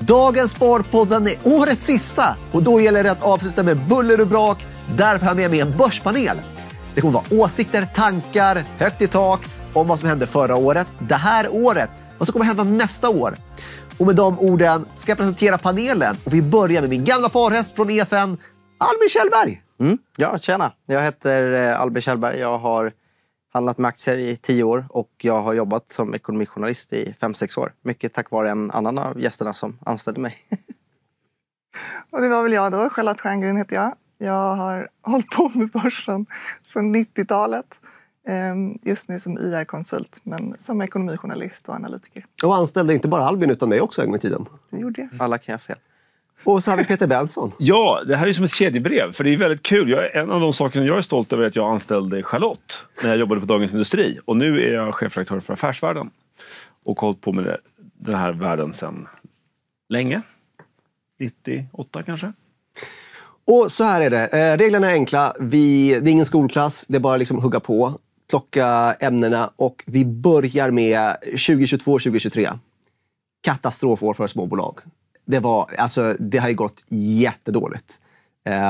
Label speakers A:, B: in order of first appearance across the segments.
A: Dagens Sparpodden är årets sista och då gäller det att avsluta med buller och brak. Därför har jag med mig en börspanel. Det kommer vara åsikter, tankar, högt i tak om vad som hände förra året, det här året och vad som kommer hända nästa år. Och med de orden ska jag presentera panelen och vi börjar med min gamla parhäst
B: från EFN, Albin Kjellberg. Mm. Ja, tjena. Jag heter eh, Albin Kjellberg. Jag har handlat med aktier i tio år och jag har jobbat som ekonomijournalist i fem sex år. Mycket tack vare en annan av gästerna som anställde mig.
C: och det var väl jag då. Charlotte Stjerngren heter jag. Jag har hållit på med börsen sedan 90-talet. Ehm, just nu som IR-konsult, men som ekonomijournalist och analytiker.
A: Och anställde inte bara Albin utan mig också en gång i tiden. Det gjorde jag. Alla kan göra fel. Och så har vi Peter Benson.
D: Ja, det här är som ett kedjebrev. För det är väldigt kul. Jag, en av de sakerna jag är stolt över är att jag anställde Charlotte när jag jobbade på Dagens Industri. Och nu är jag chefredaktör för Affärsvärlden. Och har hållit på med den här världen sedan länge. 98 kanske.
A: Och så här är det. Eh, reglerna är enkla. Vi, det är ingen skolklass. Det är bara liksom hugga på. Plocka ämnena och vi börjar med 2022-2023 katastrofår för småbolag. Det, var, alltså, det har ju gått jättedåligt.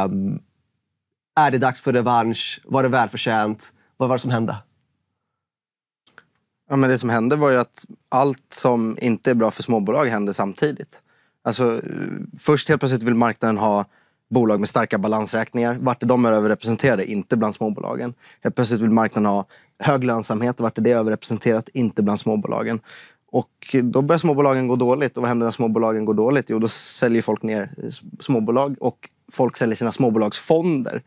A: Um, är det dags för revansch? Var det välförtjänt?
B: Vad var det som hände? Ja, men det som hände var ju att allt som inte är bra för småbolag hände samtidigt. Alltså, först helt plötsligt vill marknaden ha bolag med starka balansräkningar. Vart är de överrepresenterade? Inte bland småbolagen. Helt plötsligt vill marknaden ha hög lönsamhet. Vart är det överrepresenterat? Inte bland småbolagen. Och då börjar småbolagen gå dåligt. Och vad händer när småbolagen går dåligt? Jo, då säljer folk ner småbolag och folk säljer sina småbolagsfonder.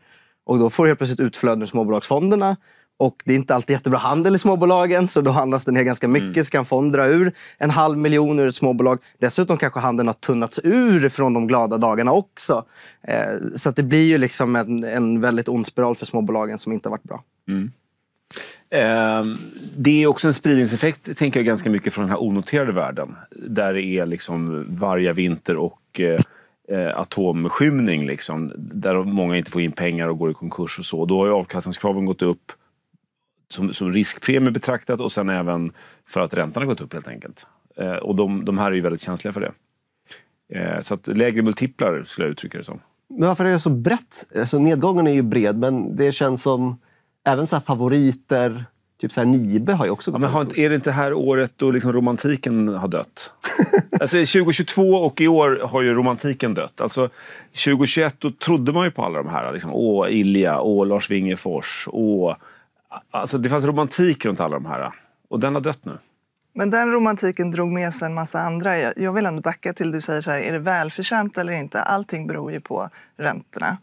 B: Och då får du helt plötsligt utflöden ur småbolagsfonderna. Och det är inte alltid jättebra handel i småbolagen, så då handlas det ner ganska mycket. Mm. Så kan fond dra ur en halv miljon ur ett småbolag. Dessutom kanske handeln har tunnats ur från de glada dagarna också. Eh, så det blir ju liksom en, en väldigt ond spiral för småbolagen som inte har varit bra.
D: Mm. Ehm, det är också en spridningseffekt, tänker jag, ganska mycket från den här onoterade världen. Där det är liksom varje vinter och eh, eh, atomskymning. Liksom, där många inte får in pengar och går i konkurs och så. Då har ju avkastningskraven gått upp som, som riskpremie betraktat och sen även för att räntan har gått upp helt enkelt. Eh, och de, de, här är ju väldigt känsliga för det. Eh, så att lägre multiplar skulle jag uttrycka det som.
A: Men varför är det så brett? Alltså, nedgången är ju bred, men det känns som även så
D: favoriter. Typ så här Nibe har ju också gått ja, men Är det inte här året då liksom romantiken har dött? alltså 2022 och i år har ju romantiken dött. Alltså 2021 då trodde man ju på alla de här. Liksom, åh Ilja, åh Lars Wingefors, åh... Alltså det fanns romantik runt alla de här. Och den har dött nu.
C: Men den romantiken drog med sig en massa andra. Jag vill ändå backa till du säger så här, är det välförtjänt eller inte? Allting beror ju på räntorna.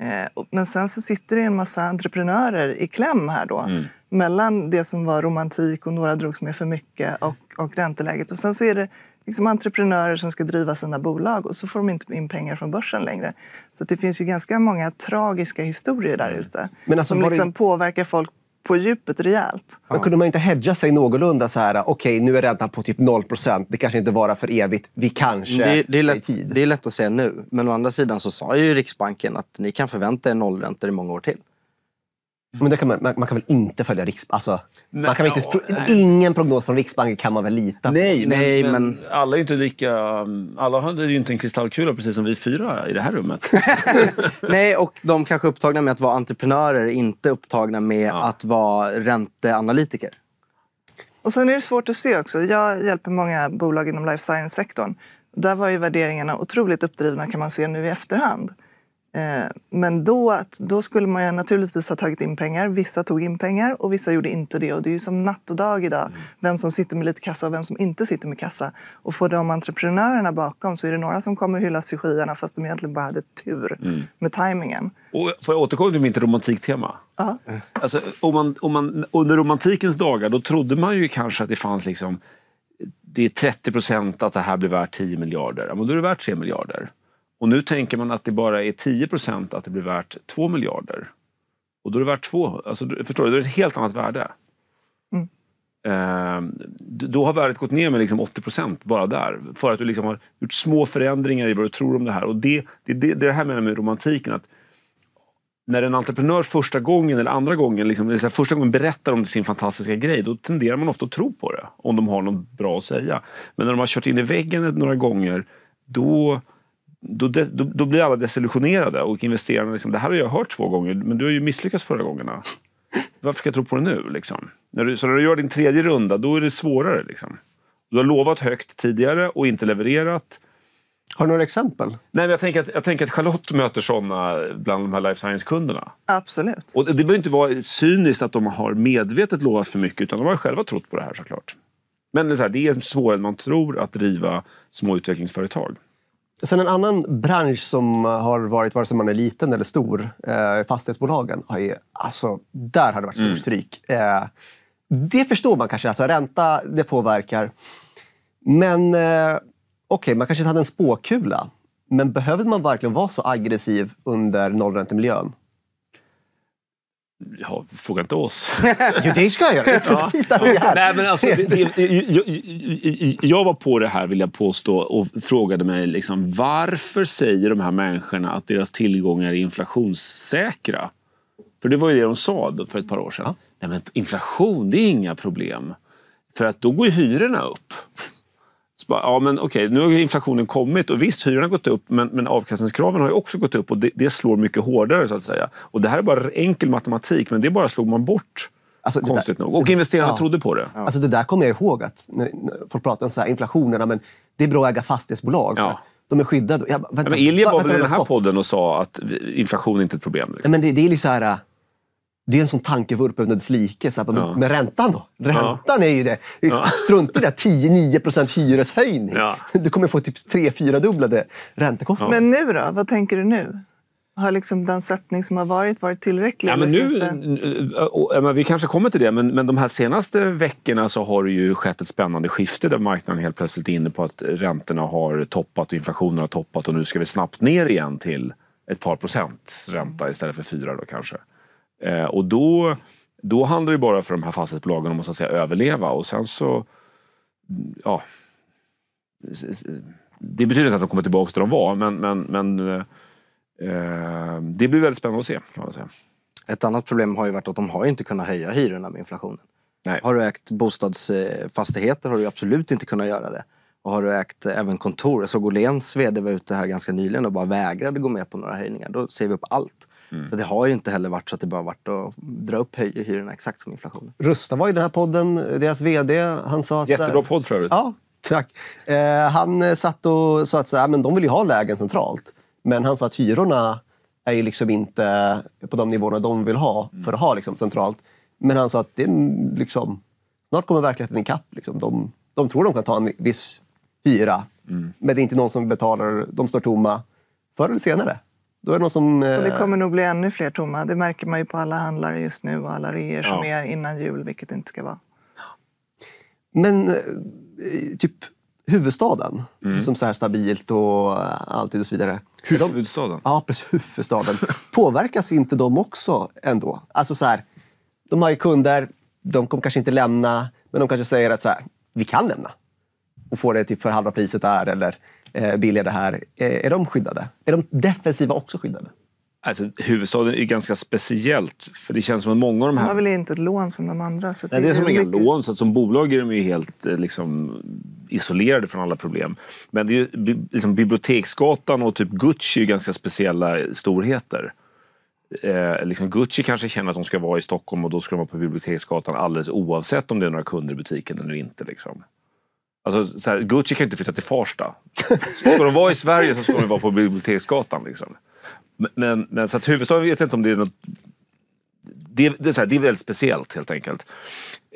C: Eh, men sen så sitter det en massa entreprenörer i kläm här då. Mm. Mellan det som var romantik och några drogs med för mycket och, och ränteläget. Och sen så är det liksom entreprenörer som ska driva sina bolag och så får de inte in pengar från börsen längre. Så det finns ju ganska många tragiska historier där mm. ute. Alltså, som liksom det... påverkar folk på djupet rejält. Men
A: kunde man inte hedga sig någorlunda så här, okej okay, nu är räntan på typ 0 procent. det kanske inte varar för evigt, vi kanske det,
B: det är lätt, tid. Det är lätt att säga nu, men å andra sidan så sa ju Riksbanken att ni kan förvänta er nollräntor i många år till. Men det kan man, man, kan väl inte följa Riksbanken? Alltså,
A: man kan inte, nej.
B: ingen prognos från Riksbanken kan man väl lita på? Nej,
D: nej men, men, alla är inte lika... Alla har ju inte en kristallkula precis som vi fyra i det här rummet.
B: nej, och de kanske är upptagna med att vara entreprenörer, inte upptagna med ja. att vara ränteanalytiker.
C: Och sen är det svårt att se också. Jag hjälper många bolag inom life science-sektorn. Där var ju värderingarna otroligt uppdrivna kan man se nu i efterhand. Eh, men då, då skulle man naturligtvis ha tagit in pengar. Vissa tog in pengar och vissa gjorde inte det. Och det är ju som natt och dag idag, mm. vem som sitter med lite kassa och vem som inte sitter med kassa. Och får de entreprenörerna bakom så är det några som kommer hyllas i skyarna fast de egentligen bara hade tur mm. med tajmingen.
D: Och får jag återkomma till mitt romantiktema? Uh Alltså, om man, om man, under romantikens dagar då trodde man ju kanske att det fanns liksom det är 30 procent att det här blir värt 10 miljarder. men då är det värt 3 miljarder. Och nu tänker man att det bara är 10 procent att det blir värt 2 miljarder. Och då är det värt 2. Alltså, förstår du? Då är det ett helt annat värde. Mm. Eh, då har värdet gått ner med liksom 80 procent bara där. För att du liksom har gjort små förändringar i vad du tror om det här. Och det, det, det, det här menar med romantiken. att när en entreprenör första gången eller andra gången, liksom, första gången berättar om sin fantastiska grej, då tenderar man ofta att tro på det. Om de har något bra att säga. Men när de har kört in i väggen några gånger, då då, de, då, då, blir alla desillusionerade och investerarna liksom, det här har jag hört två gånger, men du har ju misslyckats förra gångerna. Varför ska jag tro på det nu? Liksom? När du, så när du gör din tredje runda, då är det svårare. Liksom. Du har lovat högt tidigare och inte levererat.
A: Har du några exempel? Nej,
D: men jag, tänker att, jag tänker att Charlotte möter sådana bland de här life science-kunderna. Absolut. Och det behöver inte vara cyniskt att de har medvetet lovat för mycket, utan de har själva trott på det här såklart. Men det är, så här, det är svårare än man tror att driva små utvecklingsföretag. Sen en annan bransch
A: som har varit, vare sig man är liten eller stor, eh, fastighetsbolagen. Har ju, alltså, där har det varit stort mm. stryk. Mm. Eh, det förstår man kanske. Alltså, ränta, det påverkar. Men eh, okay, man kanske inte hade en spåkula. Men behövde man verkligen vara så aggressiv under nollräntemiljön? Ja, fråga inte oss.
D: jo, det ska jag göra. Alltså, jag, var på det här, vill jag påstå, och frågade mig liksom, varför säger de här människorna att deras tillgångar är inflationssäkra? För det var ju det de sa för ett par år sedan. Ja. Nej, men inflation, det är inga problem. För att då går ju hyrorna upp. Bara, ja, men okej, nu har inflationen kommit och visst, hyran har gått upp men, men avkastningskraven har också gått upp och det, det, slår mycket hårdare. så att säga. Och Det här är bara enkel matematik, men det bara slog man bort. Alltså, konstigt där, nog. Och investerarna ja, trodde på det. Ja. Alltså,
A: det där kommer jag ihåg, att folk pratar om så här, inflationen, men det är bra att äga fastighetsbolag. Ja. De är skyddade. Jag, vänta, ja, Ilja var väl i den här stopp. podden
D: och sa att inflation är inte är ett problem. Liksom.
A: men det, det är ju så här äh, det är en sån tankevurpa utan dess like. Så att, men, ja. men räntan då? Räntan ja. är ju det. Strunta i det. 10-9 procent hyreshöjning. Ja. Du kommer få typ 3-4 dubblade räntekostnader.
C: Men nu då? Vad tänker du nu? Har liksom den sättning som har varit varit tillräcklig? Ja, men nu,
D: det... vi kanske kommer till det, men, men de här senaste veckorna så har det ju skett ett spännande skifte där marknaden helt plötsligt är inne på att räntorna har toppat och inflationen har toppat och nu ska vi snabbt ner igen till ett par procent ränta mm. istället för fyra då kanske. Eh, och då, då handlar det bara för de här fastighetsbolagen om att, så att säga, överleva och sen så... Ja, det betyder inte att de kommer tillbaka till de var, men, men, men eh, eh, det blir väldigt spännande att se. Kan man säga. Ett annat problem har ju varit att de har inte kunnat höja
B: hyrorna med inflationen. Nej. Har du ägt bostadsfastigheter har du absolut inte kunnat göra det. Och har du ägt eh, även kontor, jag såg Åhléns vd var ute här ganska nyligen och bara vägrade gå med på några höjningar. Då ser vi upp allt. Mm. Så det har ju inte heller varit så att det bara varit att dra upp hyrorna exakt som inflationen.
A: Rusta var ju den här podden, deras VD, han sa att... Jättebra eh, podd för övrigt. Ja, tack. Eh, han eh, satt och sa att så här, men de vill ju ha lägen centralt. Men han sa att hyrorna är ju liksom inte på de nivåerna de vill ha för att ha liksom centralt. Men han sa att det är liksom, snart kommer verkligheten ikapp. Liksom. De, de tror de kan ta en viss hyra, mm. men det är inte någon som betalar. De står tomma förr eller senare.
C: Då är det någon som, eh... Och det eh, kommer nog bli ännu fler tomma. Det märker man ju på alla handlare just nu och alla reor som är innan jul, vilket det inte ska vara. Men eh, typ
A: huvudstaden, mm. som liksom så här stabilt och alltid och så vidare. Huvudstaden? Ja, precis. Huvudstaden. Påverkas inte de också ändå? Alltså så här, de har ju kunder, de kommer kanske inte lämna, men de kanske säger att så här, vi kan lämna och får det typ för halva priset där. Eller Eh, billigare här. Eh, är de skyddade? Är de defensiva också
D: skyddade? Alltså, huvudstaden är ganska speciellt. För det känns som att många av de här... har väl
C: inte ett lån som de andra? Så Nej, det är, det är som inga lån.
D: Så att som bolag är de ju helt eh, liksom, isolerade från alla problem. Men det är ju, liksom, Biblioteksgatan och typ Gucci är ganska speciella storheter. Eh, liksom Gucci kanske känner att de ska vara i Stockholm och då ska de vara på Biblioteksgatan alldeles oavsett om det är några kunder i butiken eller inte. Liksom. Alltså, så här, Gucci kan ju inte flytta till Farsta. Ska de vara i Sverige så ska de vara på Biblioteksgatan. Liksom. Men, men så att huvudstaden vet jag inte om det är något... Det, det, är så här, det är väldigt speciellt helt enkelt.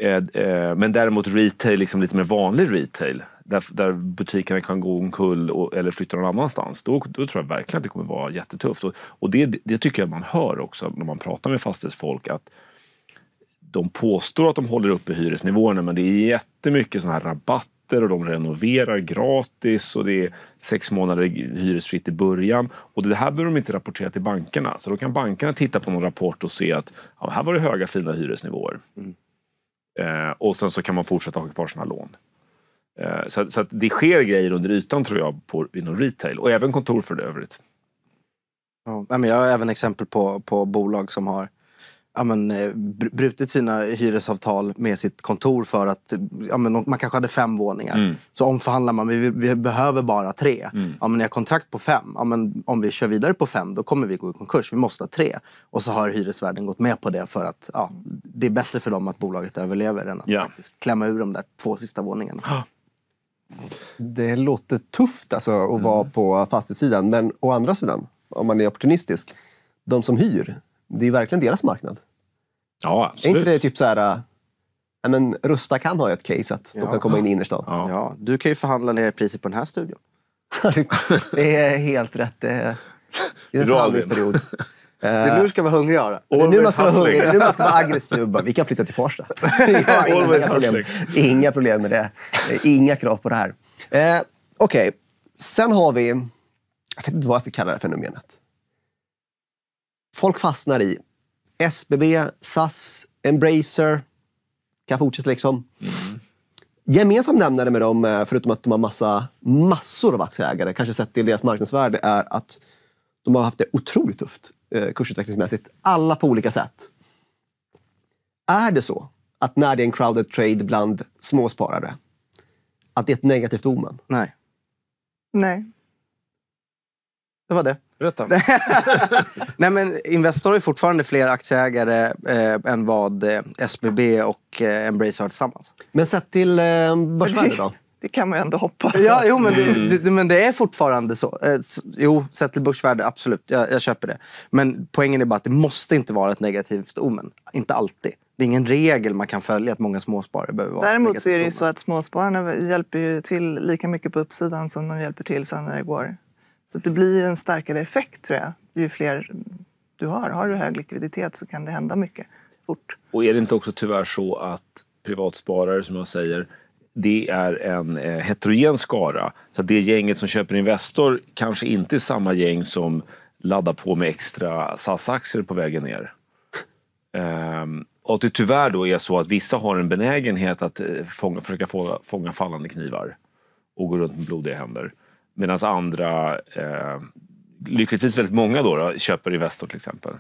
D: Eh, eh, men däremot retail, liksom lite mer vanlig retail, där, där butikerna kan gå omkull eller flytta någon annanstans. Då, då tror jag verkligen att det kommer vara jättetufft. Och, och det, det tycker jag man hör också när man pratar med fastighetsfolk. Att, de påstår att de håller uppe hyresnivåerna men det är jättemycket såna här rabatter och de renoverar gratis och det är sex månader hyresfritt i början. Och det här behöver de inte rapportera till bankerna. Så då kan bankerna titta på någon rapport och se att ja, här var det höga fina hyresnivåer. Mm. Eh, och sen så kan man fortsätta ha kvar sina lån. Eh, så, så det sker grejer under ytan tror jag på, inom retail och även kontor för det övrigt.
B: Ja, men jag har även exempel på, på bolag som har ja, men, eh, brutit sina hyresavtal med sitt kontor för att ja, men, man kanske hade fem våningar. Mm. Så omförhandlar man, vi, vi behöver bara tre. Mm. Ja, men, jag har kontrakt på fem. Ja, men, om vi kör vidare på fem då kommer vi gå i konkurs. Vi måste ha tre. Och så har hyresvärden gått med på det för att ja, det är bättre för dem att bolaget överlever än att yeah. faktiskt klämma ur de där två sista våningarna.
A: Det låter tufft alltså, att mm. vara på fastighetssidan. Men å andra sidan, om man är opportunistisk, de som hyr, det är verkligen deras marknad.
D: Ja, absolut. Är inte det
A: typ så här... Äh, ja, men Rusta kan ha ett case att de kan komma in i innerstan. Ja. ja. Du kan ju
B: förhandla ner priset på den här studion. det är helt rätt. Det är en förhandlingsperiod. Eh, det är nu du ska vara hungrig Ara. Det är nu man ska vara hungrig. Nu man ska vara aggressiv. Vi kan
A: flytta till Farsta. inga, problem. inga problem med det. Inga krav på det här. Eh, Okej, okay. sen har vi... Jag vet inte vad jag ska kalla det här fenomenet. Folk fastnar i SBB, SAS, Embracer. Kan fortsätta liksom. Mm. Gemensam nämnare med dem, eh, förutom att de har massa, massor av aktieägare, kanske sett till deras marknadsvärde, är att de har haft det otroligt tufft eh, kursutvecklingsmässigt. Alla på olika sätt. Är det så att när det är en crowded trade bland småsparare, att det är ett negativt
B: omen? Nej. Nej, det var det. Berätta. Nej, men Investor har fortfarande fler aktieägare eh, än vad eh, SBB och eh, Embrace har tillsammans. Men sett till eh, börsvärde då? Det kan man ju ändå
C: hoppas. Ja, jo, men, mm. det, det,
B: men det är fortfarande så. Eh, jo, sett till börsvärde, absolut. Jag, jag, köper det. Men poängen är bara att det måste inte vara ett negativt omen. Inte alltid. Det är ingen regel man kan följa att många småsparare behöver vara Däremot så är det ju så
C: att småspararna hjälper ju till lika mycket på uppsidan som de hjälper till sen när det går så det blir en starkare effekt tror jag, ju fler du har. Har du hög likviditet så kan det hända mycket
D: fort. Och är det inte också tyvärr så att privatsparare, som jag säger, det är en eh, heterogen skara. Så det gänget som köper Investor kanske inte är samma gäng som laddar på med extra SAS-aktier på vägen ner. Ehm, och att det tyvärr då är så att vissa har en benägenhet att eh, fånga, försöka fånga, fallande knivar och gå runt med blodiga händer. Medan andra, eh, lyckligtvis väldigt många, då, då, köper Investor till exempel.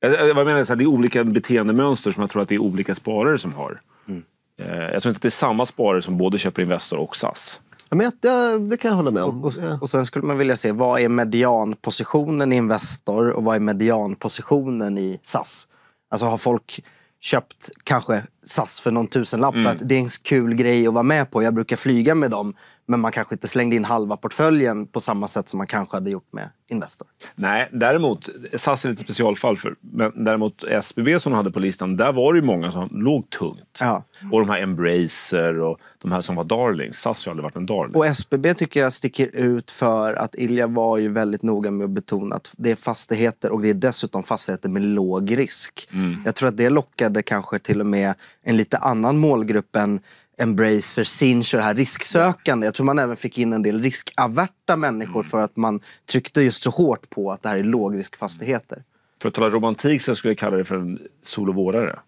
D: Jag, eh, eh, jag, menar, så här, det är olika beteendemönster som jag tror att det är olika sparare som har. Mm. Eh, jag tror inte att det är samma sparare som både köper Investor och SAS.
B: Ja, men det, det kan jag hålla med om. och, och, sen skulle man vilja se, vad är medianpositionen i Investor och vad är medianpositionen i SAS? Alltså har folk köpt kanske SAS för någon tusenlapp mm. för att det är en kul grej att vara med på. Jag brukar flyga med dem men man kanske inte slängde in
D: halva portföljen på
B: samma sätt som man kanske hade gjort med Investor.
D: Nej, däremot, SAS är lite specialfall. För, men däremot SBB som de hade på listan, där var det ju många som låg tungt. Ja. Och de här Embracer och de här som var darlings. SAS har ju aldrig varit en darling.
B: Och SBB tycker jag sticker ut för att Ilja var ju väldigt noga med att betona att det är fastigheter och det är dessutom fastigheter med låg risk. Mm. Jag tror att det lockade kanske till och med en lite annan målgrupp än Embracer, Sinch och det här risksökande. Jag tror man även fick in en del riskaverta människor mm. för att man tryckte just så hårt på att det här är
D: lågriskfastigheter. För att tala romantik så skulle jag kalla det för en sol och vårare.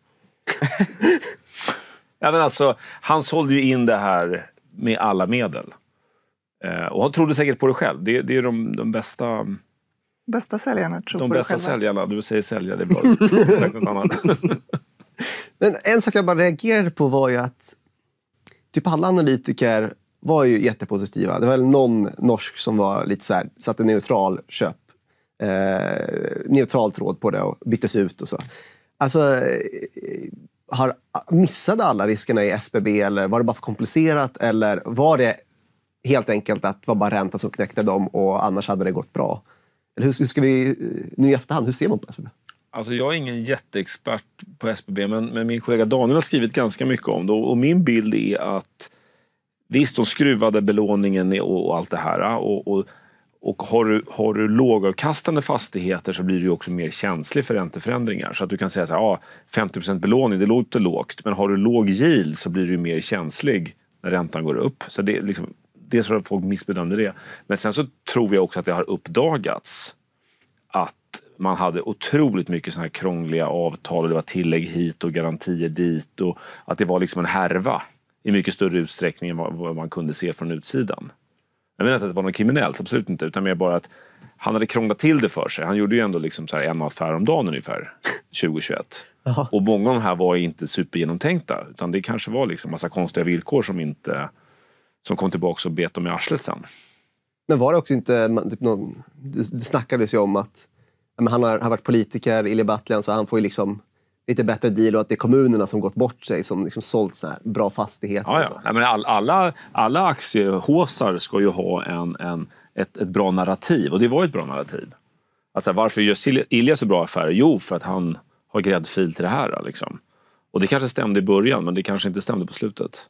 D: ja, men alltså, han sålde ju in det här med alla medel. Eh, och han trodde säkert på det själv. Det, det är de, de bästa... Bästa säljarna tror de på bästa det själva. säljarna. Du säger säljare, det är bra.
A: men en sak jag bara reagerade på var ju att typ alla analytiker var ju jättepositiva. Det var väl någon norsk som var lite så här, satte neutral köp, eh, neutral tråd på det och byttes ut och så. Alltså, eh, har, missade alla riskerna i SBB eller var det bara för komplicerat eller var det helt enkelt att det var bara räntan som knäckte dem och annars hade det gått bra? Eller hur, hur ska vi, nu i efterhand, hur ser man på SBB?
D: Alltså jag är ingen jätteexpert på SBB men, men min kollega Daniel har skrivit ganska mycket om det och min bild är att visst, de skruvade belåningen och, och allt det här och, och, och, har, du, har du lågavkastande fastigheter så blir du också mer känslig för ränteförändringar. Så att du kan säga så ja, 50 belåning, det låter lågt. Men har du låg yield så blir du mer känslig när räntan går upp. Så det, liksom, det tror jag folk missbedömde det. Men sen så tror jag också att det har uppdagats att man hade otroligt mycket såna här krångliga avtal och det var tillägg hit och garantier dit och att det var liksom en härva i mycket större utsträckning än vad man kunde se från utsidan. Jag menar inte att det var något kriminellt, absolut inte, utan mer bara att han hade krånglat till det för sig. Han gjorde ju ändå liksom så en affär om dagen ungefär 2021. Aha. Och många av de här var inte supergenomtänkta, utan det kanske var liksom massa konstiga villkor som inte som kom tillbaka och bet dem i arslet sen. Men var det också inte, typ någon, det snackades ju om att
A: men han har, har varit politiker i Lebattlian så han får ju liksom lite bättre deal och att det är kommunerna som gått bort sig som liksom sålt så här bra fastigheter.
D: Ja, ja. Nej, men all, alla, alla aktiehåsar ska ju ha en, en, ett, ett bra narrativ och det var ett bra narrativ. Alltså, varför gör Ilja så bra affärer? Jo, för att han har gräddfil till det här. Liksom. Och det kanske stämde i början men det kanske inte stämde på slutet.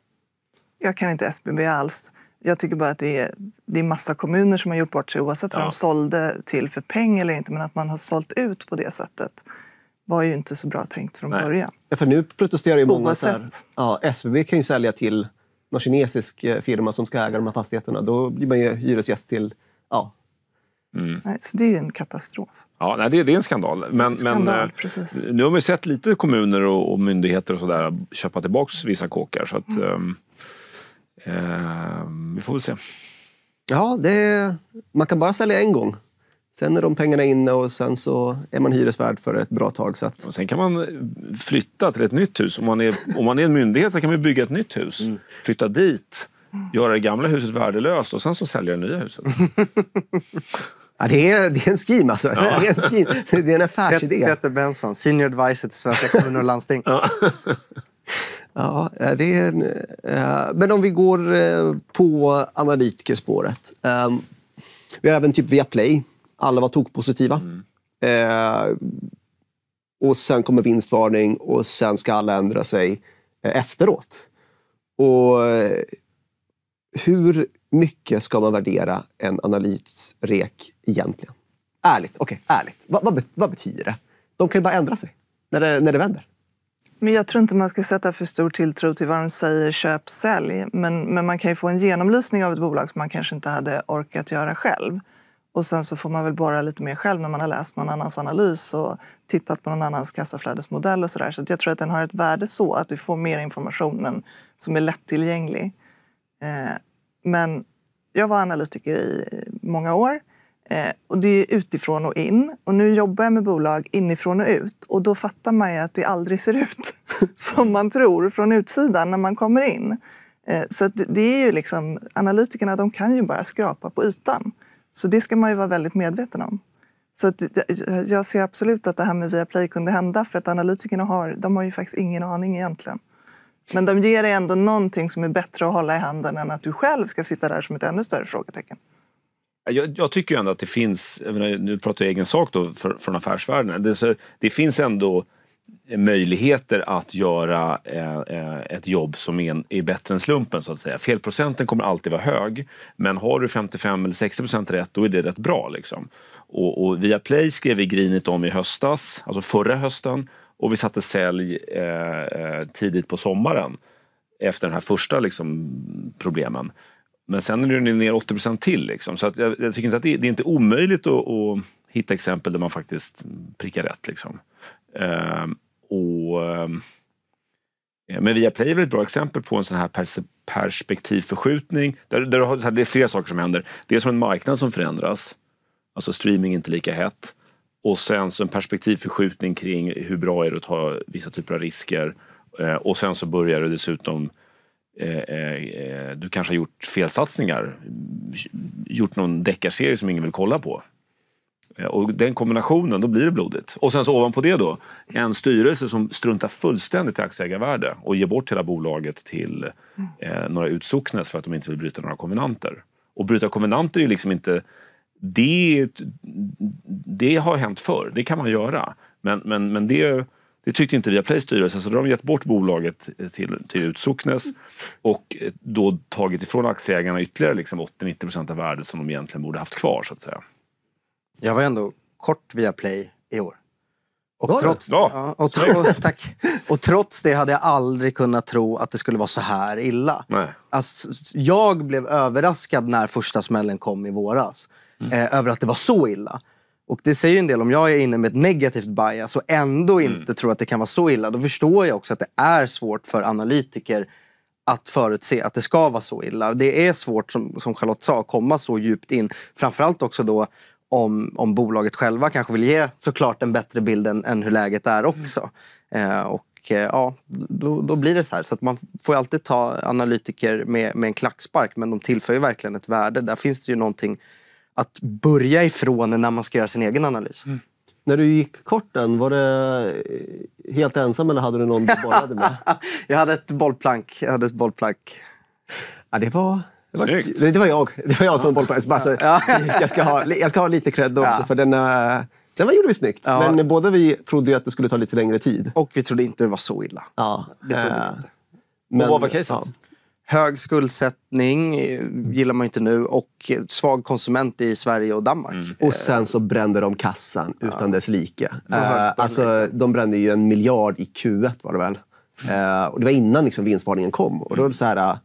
C: Jag kan inte SBB alls. Jag tycker bara att det är, det är massa kommuner som har gjort bort sig oavsett ja. vad de sålde till för pengar eller inte. Men att man har sålt ut på det sättet var ju inte så bra tänkt från Nej. början.
A: Ja, för nu protesterar ju många. Så här, ja, SBB kan ju sälja till någon kinesisk eh, firma som ska äga de här fastigheterna. Då blir man ju hyresgäst till... Ja.
D: Mm.
C: Nej, så det är ju en katastrof.
D: Ja, nej, det, det är en skandal. Men, skandal, men eh, nu har vi sett lite kommuner och, och myndigheter och så där köpa tillbaka vissa kåkar. Så att, mm. Ehm, Ehm, vi får
A: väl se. Ja, det, man kan bara sälja en gång. Sen är de pengarna inne och sen så är man
D: hyresvärd för ett bra tag. Så att... och sen kan man flytta till ett nytt hus. Om man är, om man är en myndighet så kan man bygga ett nytt hus, mm. flytta dit, göra det gamla huset värdelöst och sen så sälja det nya huset.
A: Ja, det, är, det är en scheme alltså. Ja. Det, är en scheme. det är en affärsidé. Peter
B: Benson, senior advisor till Svenska kommuner och landsting. Ja.
A: Ja, eh, det är, eh, men om vi går eh, på analytikerspåret. Ehm, vi har även typ Viaplay. Alla var tokpositiva. Mm. och sen kommer vinstvarning och sen ska alla ändra sig efteråt. Och hur mycket ska man värdera en analysrek egentligen? Ärligt, okej, okay,
C: ärligt. Va, va, vad betyder det? De kan ju bara ändra sig när det, när det vänder. Men jag tror inte man ska sätta för stor tilltro till vad de säger köp, sälj. Men, men man kan ju få en genomlysning av ett bolag som man kanske inte hade orkat göra själv. Och sen så får man väl borra lite mer själv när man har läst någon annans analys och tittat på någon annans kassaflödesmodell och sådär. Så jag tror att den har ett värde så att du får mer information. som är lättillgänglig. Eh, men jag var analytiker i många år Eh, och det är utifrån och in. Och nu jobbar jag med bolag inifrån och ut. Och då fattar man ju att det aldrig ser ut som man tror från utsidan när man kommer in. Eh, så det är ju liksom, analytikerna de kan ju bara skrapa på ytan. Så det ska man ju vara väldigt medveten om. Så att, jag ser absolut att det här med Viaplay kunde hända för att analytikerna har, de har ju faktiskt ingen aning egentligen. Men de ger dig ändå någonting som är bättre att hålla i handen än att du själv ska sitta där som ett ännu större frågetecken.
D: Jag, jag, tycker ändå att det finns, menar, nu pratar jag egen sak då för, från affärsvärlden, det, så, det finns ändå möjligheter att göra eh, eh ett jobb som är, är, bättre än slumpen så att säga. Felprocenten kommer alltid vara hög men har du 55 eller 60 procent rätt då är det rätt bra. Liksom. Och, och via Play skrev vi grinigt om i höstas, alltså förra hösten och vi satte sälj eh, eh tidigt på sommaren efter den här första liksom, problemen. Men sen är det ner 80 procent till. Liksom. Så jag, jag, tycker inte att det, det är inte omöjligt att, att, hitta exempel där man faktiskt prickar rätt. Liksom. Ehm, och, ehm, men Viaplay är väl ett bra exempel på en sån här pers perspektivförskjutning. Där, där du har, det är flera saker som händer. Det är som en marknad som förändras. Alltså streaming är inte lika hett. Och sen så en perspektivförskjutning kring hur bra är det att ta vissa typer av risker. Ehm, och sen så börjar det dessutom Eh, eh, eh, du kanske har gjort felsatsningar, gjort någon deckarserie som ingen vill kolla på. Och den kombinationen, då blir det blodigt. Och sen så ovanpå det då, en styrelse som struntar fullständigt i aktieägarvärde och ger bort hela bolaget till eh, några utsocknes för att de inte vill bryta några konvenanter. Och bryta konvenanter är liksom inte... Det, det har hänt förr, det kan man göra. Men, men, men det det tyckte inte Viaplays styrelse, så då har de gett bort bolaget till, till Utsocknes och eh, då tagit ifrån aktieägarna ytterligare liksom 80-90 procent av värdet som de egentligen borde haft kvar. så att säga. Jag var ändå kort
B: Viaplay i år. Och trots, ja. och, tro, tack. och trots det hade jag aldrig kunnat tro att det skulle vara så här illa. Nej. Alltså, jag blev överraskad när första smällen kom i våras. Mm. Eh, över att det var så illa. Och det säger ju en del, om jag är inne med ett negativt bias och ändå mm. inte tror att det kan vara så illa, då förstår jag också att det är svårt för analytiker att förutse att det ska vara så illa. Det är svårt, som, som Charlotte sa, att komma så djupt in. Framförallt också då om, om bolaget själva kanske vill ge såklart en bättre bild än, än hur läget är mm. också. Mm. Eh, och eh, ja, då, då, blir det så här. Så att man får alltid ta analytiker med, med en klackspark men de tillför ju verkligen ett värde. Där finns det ju någonting att börja ifrån när man ska göra sin egen analys. Mm. När du gick korten, var det helt ensam eller hade du någon du bollade med?
A: jag hade ett bollplank. Jag hade ett bollplank. Ja, det var... Det var, Snyggt. det var jag. Det var jag som bollplank. Bara, så, jag, ska ha, jag ska ha lite cred också ja. för den... Eh,
B: den gjorde vi snyggt. Ja. Men båda vi trodde ju att det skulle ta lite längre tid. Och vi trodde inte det var så illa.
A: Ja. Det trodde äh, Men, och vad var caset? Ja.
B: Hög skuldsättning eh, gillar man inte nu och svag konsument i Sverige och Danmark. Mm. Och sen så brände de kassan
A: utan dess like. Eh, alltså, de brände ju en miljard i Q1 var det väl? Eh, och det var innan liksom, vinstvarningen kom. Och då så här, eh,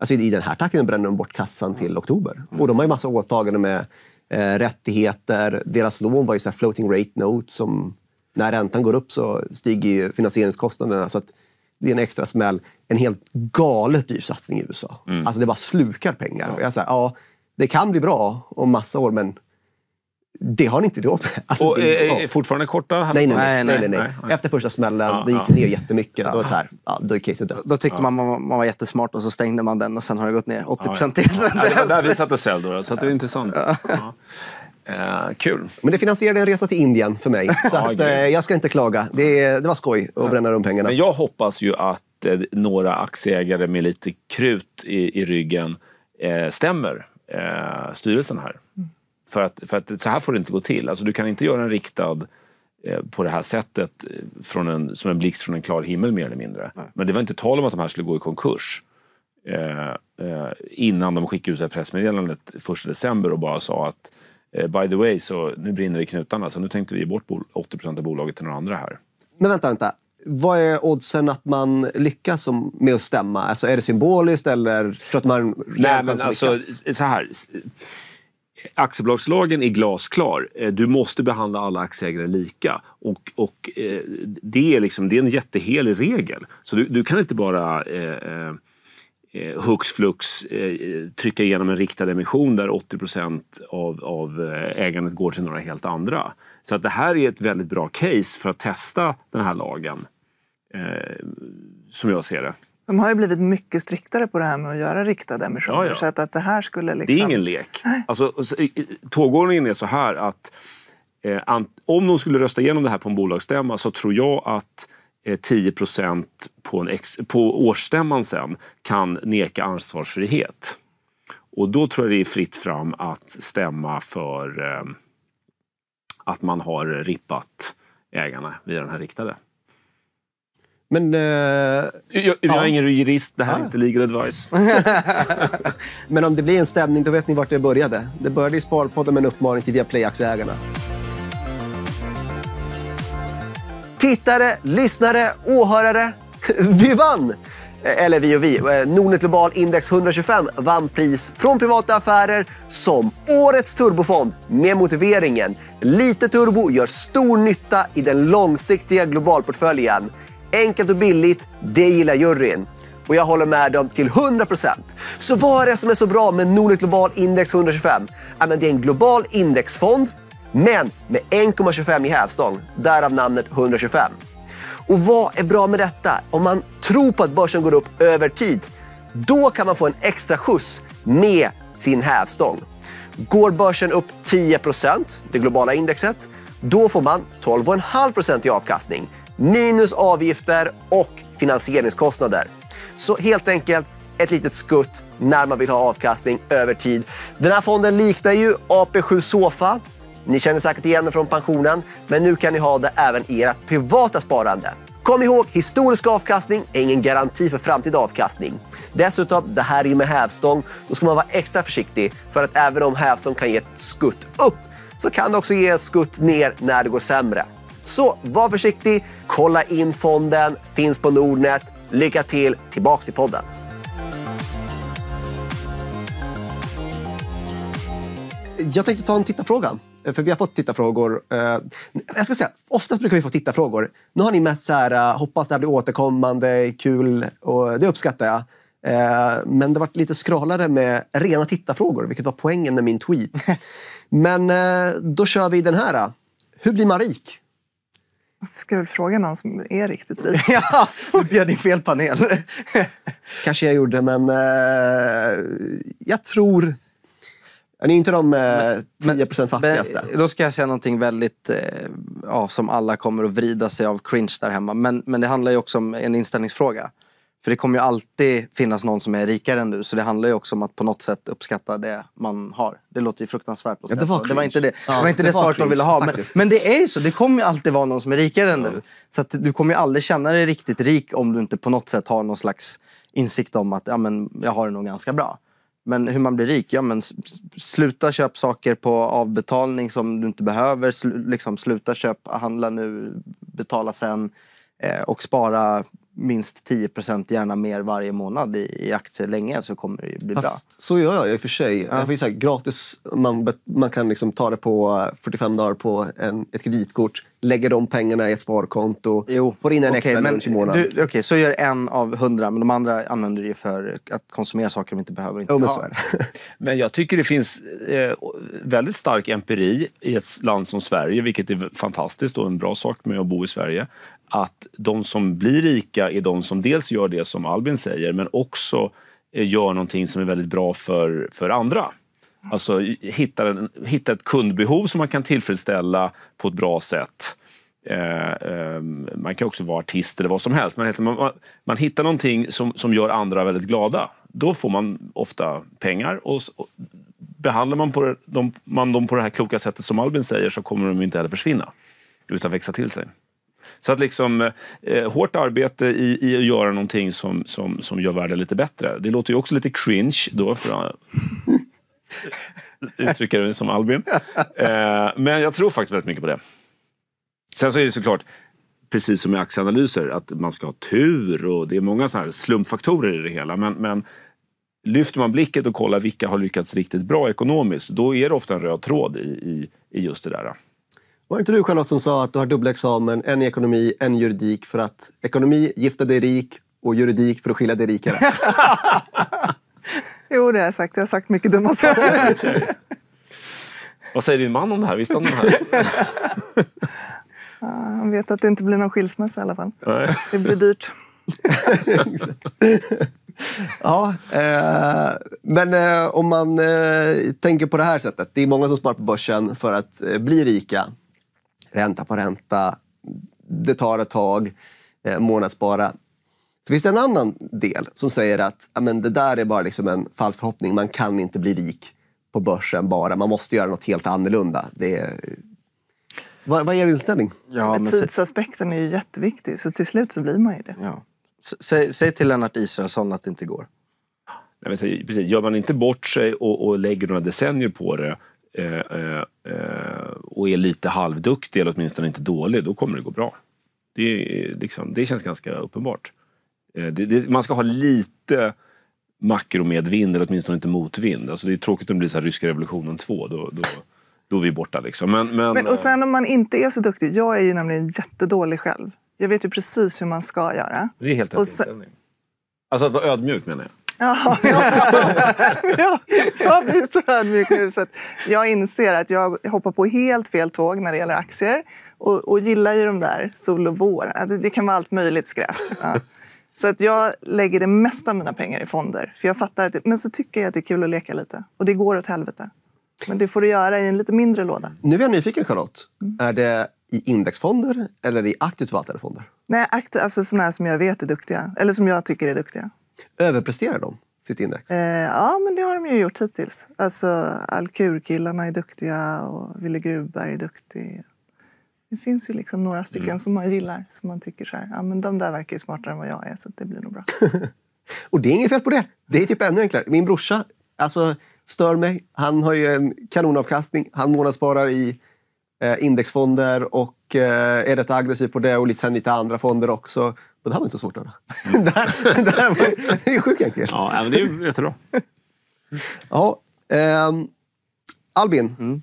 A: alltså, I den här takten brände de bort kassan till oktober. Mm. Och de har ju massa åtaganden med eh, rättigheter. Deras lån var ju så floating rate note som när räntan går upp så stiger finansieringskostnaderna. Så att det är en extra smäll. En helt galet dyr satsning i USA. Mm. Alltså det bara slukar pengar. Ja. Och jag säger, ja, det kan bli bra om massa år men det har ni inte råd med. Alltså, och, det, är, ja. Eh, eh, fortfarande korta? Nej nej nej, nej, nej, nej. nej Efter första smällen, ja, det gick ja. ner jättemycket. Ja. Då, så här,
B: ja, då är caset dött. Då tyckte man man var jättesmart och så stängde man den och sen har det gått ner 80 procent till. Ja, det var
D: där vi satte sälj då, så det är intressant. Eh, kul. Men det finansierade en resa till
A: Indien för mig. så att, eh, jag ska inte klaga. Det, det var skoj att bränna de pengarna. Men
D: jag hoppas ju att eh, några aktieägare med lite krut i, i ryggen eh, stämmer eh, styrelsen här. Mm. För, att, för att så här får det inte gå till. Alltså, du kan inte göra en riktad eh, på det här sättet från en, som en blixt från en klar himmel mer eller mindre. Nej. Men det var inte tal om att de här skulle gå i konkurs. Eh, eh, innan de skickade ut det här pressmeddelandet 1 december och bara sa att Eh, by the way, så nu brinner det i knutarna så nu tänkte vi ge bort 80 av bolaget till några andra här.
A: Men vänta, vänta. Vad är oddsen att man lyckas med att stämma? Alltså, är det symboliskt eller tror att man... Nej, men alltså,
D: så här. Aktiebolagslagen är glasklar. Eh, du måste behandla alla aktieägare lika. Och, och eh, det, är liksom, det är en jättehelig regel. Så du, du kan inte bara... Eh, eh, hux flux eh, trycka igenom en riktad emission där 80 procent av, av eh, ägandet går till några helt andra. Så att det här är ett väldigt bra case för att testa den här lagen, eh, som jag ser det.
C: De har ju blivit mycket striktare på det här med att göra riktade emissioner. Ja, ja. Så att, att det här skulle
D: liksom... Det är liksom- ingen lek. Alltså, tågordningen är så här att eh, om de skulle rösta igenom det här på en bolagsstämma så tror jag att 10 eh, på, en ex, på årsstämman sen kan neka ansvarsfrihet. Och då tror jag det är fritt fram att stämma för eh, att man har rippat ägarna via den här riktade. Men... Eh, jag, jag ja. är ingen jurist, det här ah. är inte legal advice.
A: Men om det blir en stämning, då vet ni vart det började. Det började i Sparpodden med en uppmaning till Viaplay-aktieägarna tittare, lyssnare, åhörare. Vi vann! Eller vi och vi. Eh, Nordnet Global Index 125 vann pris från privata affärer som Årets turbofond med motiveringen Lite turbo gör stor nytta i den långsiktiga globalportföljen. Enkelt och billigt, det gillar juryn. Och jag håller med dem till 100%. Så vad är det som är så bra med Nordnet Global Index 125? det är en global indexfond men med 1,25 i hävstång, därav namnet 125. Och vad är bra med detta? Om man tror på att börsen går upp över tid, då kan man få en extra skjuts med sin hävstång. Går börsen upp 10 det globala indexet, då får man 12,5 i avkastning minus avgifter och finansieringskostnader. Så helt enkelt ett litet skutt när man vill ha avkastning över tid. Den här fonden liknar ju AP7 Sofa ni känner säkert igen det från pensionen, men nu kan ni ha det även i ert privata sparande. Kom ihåg, historisk avkastning är ingen garanti för framtida avkastning. Dessutom, det här är med hävstång. Då ska man vara extra försiktig för att även om hävstång kan ge ett skutt upp så kan det också ge ett skutt ner när det går sämre. Så var försiktig, kolla in fonden, finns på Nordnet. Lycka till! Tillbaks till podden. Jag tänkte ta en tittarfråga. Eh, för vi har fått tittarfrågor. Eh, jag ska säga, oftast brukar vi få tittarfrågor. Nu har ni mest så här, eh, hoppas det här blir återkommande, kul och det uppskattar jag. Men det varit lite skralare med rena tittarfrågor, vilket var poängen med min tweet. Men då kör vi den här. Hur blir
C: man rik? Jag ska väl fråga någon som är riktigt rik.
A: ja, du bjöd in fel panel. Kanske jag gjorde, men jag tror
B: ni är inte de eh, 10% men, fattigaste. Men, då ska jag säga någonting väldigt, eh, ja, som alla kommer att vrida sig av cringe där hemma. Men, men det handlar ju också om en inställningsfråga. För det kommer ju alltid finnas någon som är rikare än du. Så det handlar ju också om att på något sätt uppskatta det man har. Det låter ju fruktansvärt att säga ja, det, var så. det var inte det, ja, det, var inte det, det svaret de ville ha. Men, men, det är ju så. Det kommer ju alltid vara någon som är rikare än ja. du. Så du kommer ju aldrig känna dig riktigt rik om du inte på något sätt har någon slags insikt om att ja, men jag har det nog ganska bra. Men hur man blir rik? Ja, men sluta köpa saker på avbetalning som du inte behöver. Sl liksom, sluta köpa, handla nu, betala sen. Eh, och spara minst 10 gärna mer varje månad i, i, aktier länge så kommer det ju bli Fast,
A: bra. Så gör jag i och för sig. Ja. Jag får ju gratis, man, man kan liksom ta det på 45 eh, dagar på en, ett kreditkort, lägga de pengarna i ett sparkonto, jo. får in en okay, extra men, lunch i månaden. Okej,
B: okay, så gör en av hundra, men de andra använder det för att konsumera saker de inte behöver. Inte jo, men, så
D: men jag tycker det finns eh, väldigt stark empiri i ett land som Sverige, vilket är fantastiskt och en bra sak med att bo i Sverige, att de som blir rika är de som dels gör det som Albin säger men också eh, gör någonting som är väldigt bra för, för andra. Alltså hitta, en, hitta ett kundbehov som man kan tillfredsställa på ett bra sätt. Eh, eh, man kan också vara artist eller vad som helst. Man, man, man hittar någonting som, som gör andra väldigt glada. Då får man ofta pengar. Och, och behandlar man, på, de, man dem på det här kloka sättet som Albin säger så kommer de inte heller försvinna utan växa till sig. Så att liksom eh, hårt arbete i, i att göra någonting som, som, som gör världen lite bättre. Det låter ju också lite cringe då, för att uttrycka det som Albin. Eh, men jag tror faktiskt väldigt mycket på det. Sen så är det såklart, precis som i aktieanalyser, att man ska ha tur och det är många så här slumpfaktorer i det hela. Men, men lyfter man blicket och kollar vilka har lyckats riktigt bra ekonomiskt, då är det ofta en röd tråd i, i, i just det där.
A: Var inte du Charlotte som sa att du har dubbla examen, en i ekonomi, en i juridik för att ekonomi gifta dig rik och juridik för att skilja dig rikare?
C: jo, det har jag sagt. Jag har sagt mycket dumma saker. okay.
D: Vad säger din man om det här? Visste han det här?
C: han vet att det inte blir någon skilsmässa i alla fall.
D: Nej. Det blir
C: dyrt. ja,
A: eh, men eh, om man eh, tänker på det här sättet. Det är många som sparar på börsen för att eh, bli rika ränta på ränta. Det tar ett tag, eh, månadsspara. Så finns det en annan del som säger att amen, det där är bara liksom en falsk förhoppning. Man kan inte bli rik på börsen bara. Man måste göra något helt annorlunda. Det är... vad, vad är er
B: inställning? Ja, men
C: tidsaspekten är ju jätteviktig, så till slut så blir man ju det.
B: Ja. Säg,
D: säg till Lennart Israelsson att det inte går. Nej, men, precis. Gör man inte bort sig och, och lägger några decennier på det Eh, eh, eh, och är lite halvduktig eller åtminstone inte dålig, då kommer det gå bra. Det, liksom, det känns ganska uppenbart. Det, det, man ska ha lite makromedvind eller åtminstone inte motvind. Alltså det är tråkigt om det blir så ryska revolutionen 2. Då, då, då är vi borta. Liksom. Men, men, men, och
C: sen om man inte är så duktig. Jag är ju nämligen jättedålig själv. Jag vet ju precis hur man ska göra. Det är helt enkelt inställning.
D: Alltså att vara ödmjuk menar jag. Ja,
C: jag blir så ödmjuk nu så att jag inser att jag hoppar på helt fel tåg när det gäller aktier och, och gillar ju de där sol och vår. Det, kan vara allt möjligt skräp. Ja. Så att jag lägger det mesta av mina pengar i fonder. För jag fattar att det, men så tycker jag att det är kul att leka lite. Och det går åt helvete. Men det får du göra i en lite mindre låda.
A: Nu är jag nyfiken Charlotte. Mm. Är det i indexfonder eller i aktivt förvaltade fonder?
C: Nej, akt, alltså sådana som jag vet är duktiga. Eller som jag tycker är duktiga.
A: Överpresterar de sitt index?
C: Eh, ja, men det har de ju gjort hittills. Alltså, Alkur-killarna är duktiga och Wille Gruberg är duktig. Det finns ju liksom några stycken mm. som man gillar, som man tycker så här, ja men de där verkar ju smartare än vad jag är, så det blir nog bra.
A: och det är inget fel på det. Det är typ ännu enklare. Min brorsa, alltså stör mig. Han har ju en kanonavkastning. Han månadssparar i eh, indexfonder och eh, är rätt aggressiv på det och sen lite andra fonder också. Men det här var inte så svårt att höra. Mm. det, här, det här var, det är sjukt enkelt.
D: Ja, men det är jättebra.
A: ja, ehm, Albin. Mm.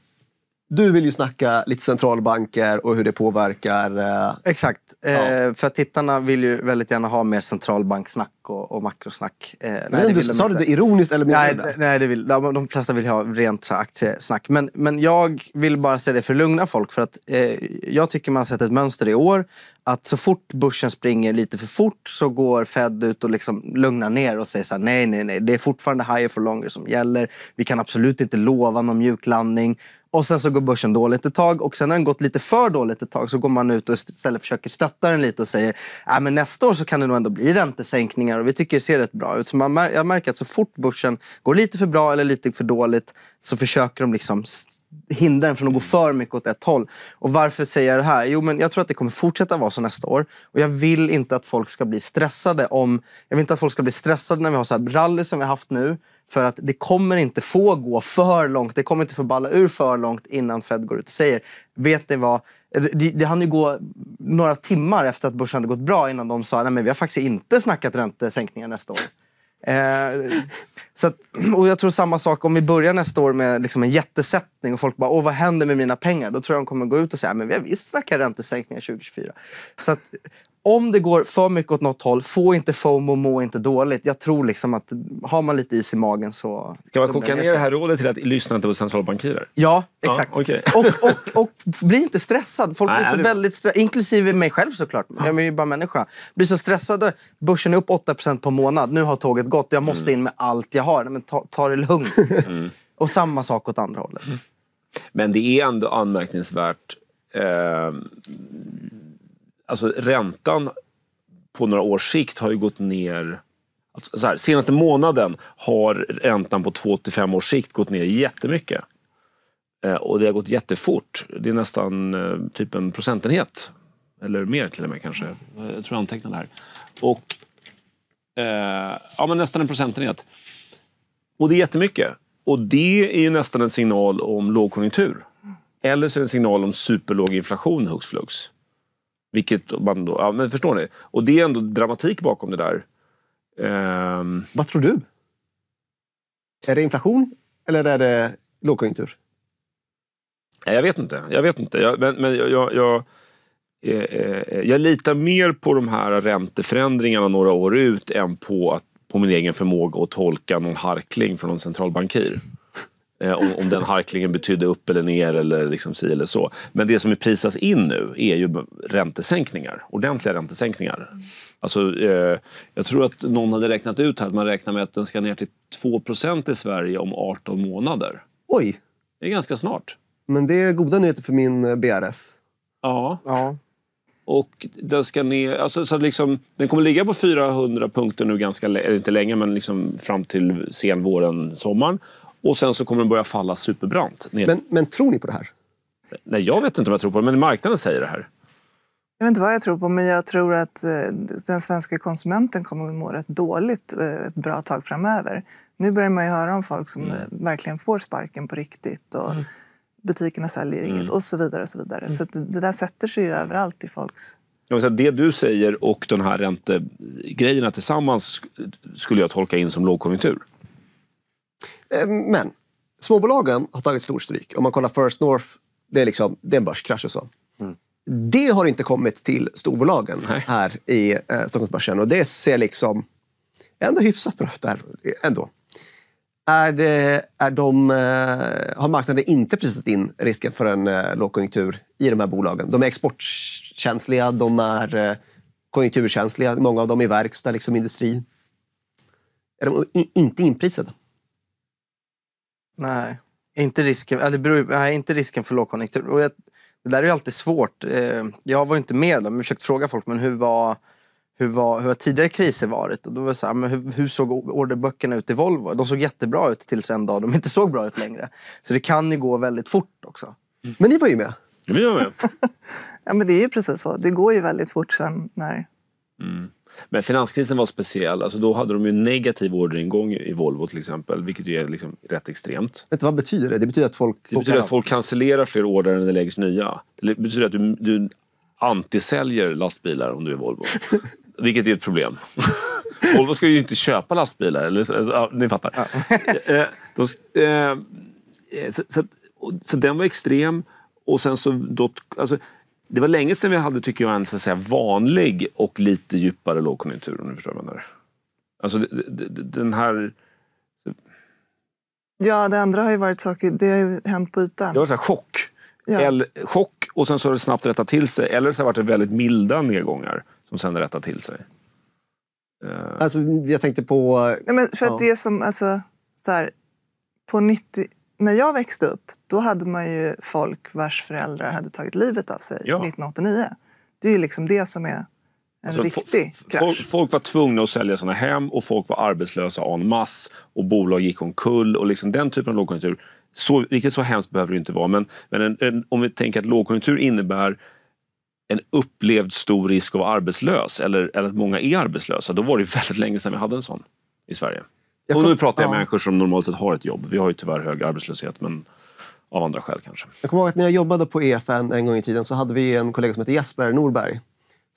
A: Du vill ju snacka lite centralbanker och hur
B: det påverkar. Eh... Exakt, eh, ja. eh, för tittarna vill ju väldigt gärna ha mer centralbanksnack och, och makrosnack. Eh, nej, nej, du, sa du det ironiskt eller nej, det? nej det vill, de, de flesta vill ha rent så aktiesnack. Men, men jag vill bara säga det för att lugna folk. För att, eh, jag tycker man har sett ett mönster i år att så fort börsen springer lite för fort så går Fed ut och liksom lugnar ner och säger så här, nej, nej, nej, det är fortfarande higher for longer som gäller. Vi kan absolut inte lova någon mjuklandning. Och sen så går börsen dåligt ett tag och sen när den gått lite för dåligt ett tag så går man ut och istället försöker stötta den lite och säger nej, men nästa år så kan det nog ändå bli räntesänkningar och vi tycker det ser rätt bra ut. Så man, jag märker att så fort börsen går lite för bra eller lite för dåligt så försöker de liksom hindra en från att gå mm. för mycket åt ett håll. Och varför säger jag det här? Jo, men jag tror att det kommer fortsätta vara så nästa år. Och jag vill inte att folk ska bli stressade om... Jag vill inte att folk ska bli stressade när vi har så här rally som vi har haft nu. För att det kommer inte få gå för långt. Det kommer inte få balla ur för långt innan Fed går ut och säger, vet ni vad? Eh, det, det hann ju gå några timmar efter att börsen hade gått bra innan de sa, nej men vi har faktiskt inte snackat räntesänkningar nästa år. Eh, så att, och jag tror samma sak om vi börjar nästa år med liksom en jättesättning och folk bara “Åh, vad händer med mina pengar?” Då tror jag de kommer gå ut och säga “Men vi har visst snackat räntesänkningar 2024”. Så att, om det går för mycket åt något håll, få inte FOMO, må inte dåligt. Jag tror liksom att har man lite is i magen så... Ska man koka ner det här
D: rådet till att lyssna inte på centralbankirer? Ja, exakt. Ja, okay. och, och, och,
B: bli inte stressad. Folk Nej, blir så det... väldigt stressade, inklusive mig själv såklart. Jag är ju bara människa. Blir så stressad. Börsen är upp 8 på månad. Nu har tåget gått. Jag måste mm. in med allt jag har. Nej, men ta, ta det lugnt. Mm. Och samma sak åt andra hållet. Mm.
D: Men det är ändå anmärkningsvärt. Eh alltså räntan på några års sikt har ju gått ner alltså, här, senaste månaden har räntan på 2 till 5 års sikt gått ner jättemycket. Eh, och det har gått jättefort. Det är nästan eh, typ en procentenhet. Eller mer till och med kanske. Jag tror jag antecknade här. Och, eh, ja, men nästan en procentenhet. Och det är jättemycket. Och det är ju nästan en signal om lågkonjunktur. Eller så är det en signal om superlåg inflation hux flux. Vilket man då, ja, men förstår ni? Och det är ändå dramatik bakom det där. Ehm. Vad tror du?
A: Är det inflation eller är det lågkonjunktur?
D: Nej, jag vet inte. Jag vet inte. Jag, men, men jag, jag, jag, eh, eh jag litar mer på de här ränteförändringarna några år ut än på, att, på min egen förmåga att tolka någon harkling från någon centralbankir. Eh, om, om, den harklingen betydde upp eller ner eller liksom si eller så. Men det som prisas in nu är ju räntesänkningar. Ordentliga räntesänkningar. Alltså, eh, jag tror att någon hade räknat ut här att man räknar med att den ska ner till 2 i Sverige om 18 månader. Oj! Det är ganska snart. Men det
A: är goda nyheter för min eh, BRF.
D: Ja. ja. Och den ska ner, alltså, så liksom, den kommer ligga på 400 punkter nu ganska, inte länge, men liksom fram till sen våren, sommaren. Och sen så kommer den börja falla superbrant. Ner. Men, men tror ni på det här? Nej, jag vet inte vad jag tror på, men marknaden säger det här.
C: Jag vet inte vad jag tror på, men jag tror att eh, den svenska konsumenten kommer att må rätt dåligt eh, ett bra tag framöver. Nu börjar man ju höra om folk som mm. Eh, verkligen får sparken på riktigt och mm. butikerna säljer inget mm. och så vidare. Och så vidare. Mm. Så det där sätter sig ju överallt i folks...
D: Säga, det du säger och de här räntegrejerna tillsammans skulle jag tolka in som lågkonjunktur.
C: Eh, men
A: småbolagen har tagit stor stryk. Om man kollar First North, det är, liksom, det är en börskrasch och så. Mm. Det har inte kommit till storbolagen Nej. här i eh, Stockholmsbörsen och det ser liksom ändå hyfsat bra ut där. Ändå. Är det, är de, eh, har marknaden inte prisat in risken för en eh, lågkonjunktur i de här bolagen? De är exportkänsliga, de är konjunkturkänsliga. Många av dem är verkstad, liksom industri. Är de inte inprisade?
B: Nej, inte risken, eller beror, nej, inte risken för lågkonjunktur. Och jag, det där är ju alltid svårt. Eh, jag var inte med dem, jag försökte fråga folk, men hur var hur, var, hur har tidigare kriser varit? Och då var så här, men hur, hur, såg orderböckerna ut i Volvo? De såg jättebra ut tills en dag de inte såg bra ut längre. Så det kan ju gå väldigt fort också. Mm. Men ni var ju med. vi var med.
C: ja, men det är ju precis så. Det går ju väldigt fort sen när...
D: Mm. Men finanskrisen var speciell. Alltså då hade de ju negativ orderingång i Volvo till exempel, vilket ju är liksom rätt extremt.
A: Vet vad betyder det? Det betyder att folk...
D: Det betyder att folk cancellerar fler order än det läggs nya. Det betyder att du, du antisäljer lastbilar om du är Volvo. Vilket är ett problem. Volvo ska ju inte köpa lastbilar. Eller, ja, ni fattar. Ja. Eh, eh, eh, så, så, så, den var extrem. Och sen så... Dot, alltså, det var länge sedan vi hade, tycker jag, en så att säga, vanlig och lite djupare lågkonjunktur. Om du förstår vad jag menar. Alltså, den här...
C: Ja, det andra har ju varit saker, det har ju hänt på ytan.
D: Det var så här, chock. Ja. Eller, chock och sen så har det snabbt rättat till sig. Eller så har det varit väldigt milda nedgångar som sen rättat till sig. Eh. Alltså,
A: jag tänkte på...
C: Nej, men för att det som, alltså, så här, på 90, när jag växte upp, då hade man ju folk vars föräldrar hade tagit livet av sig ja. 1989. Det är ju liksom det som är en alltså, riktig krasch.
D: Folk, folk, var tvungna att sälja sina hem och folk var arbetslösa en masse och bolag gick omkull och liksom den typen av lågkonjunktur. Så, riktigt så hemskt behöver det inte vara, men, men en, en, om vi tänker att lågkonjunktur innebär en upplevd stor risk att vara arbetslös eller, eller att många är arbetslösa. Då var det väldigt länge sedan vi hade en sån i Sverige. Jag och nu pratar jag ja. människor som normalt sett har ett jobb. Vi har ju tyvärr hög arbetslöshet, men av andra skäl kanske.
A: Jag kommer ihåg att när jag jobbade på EFN en gång i tiden så hade vi en kollega som hette Jesper Norberg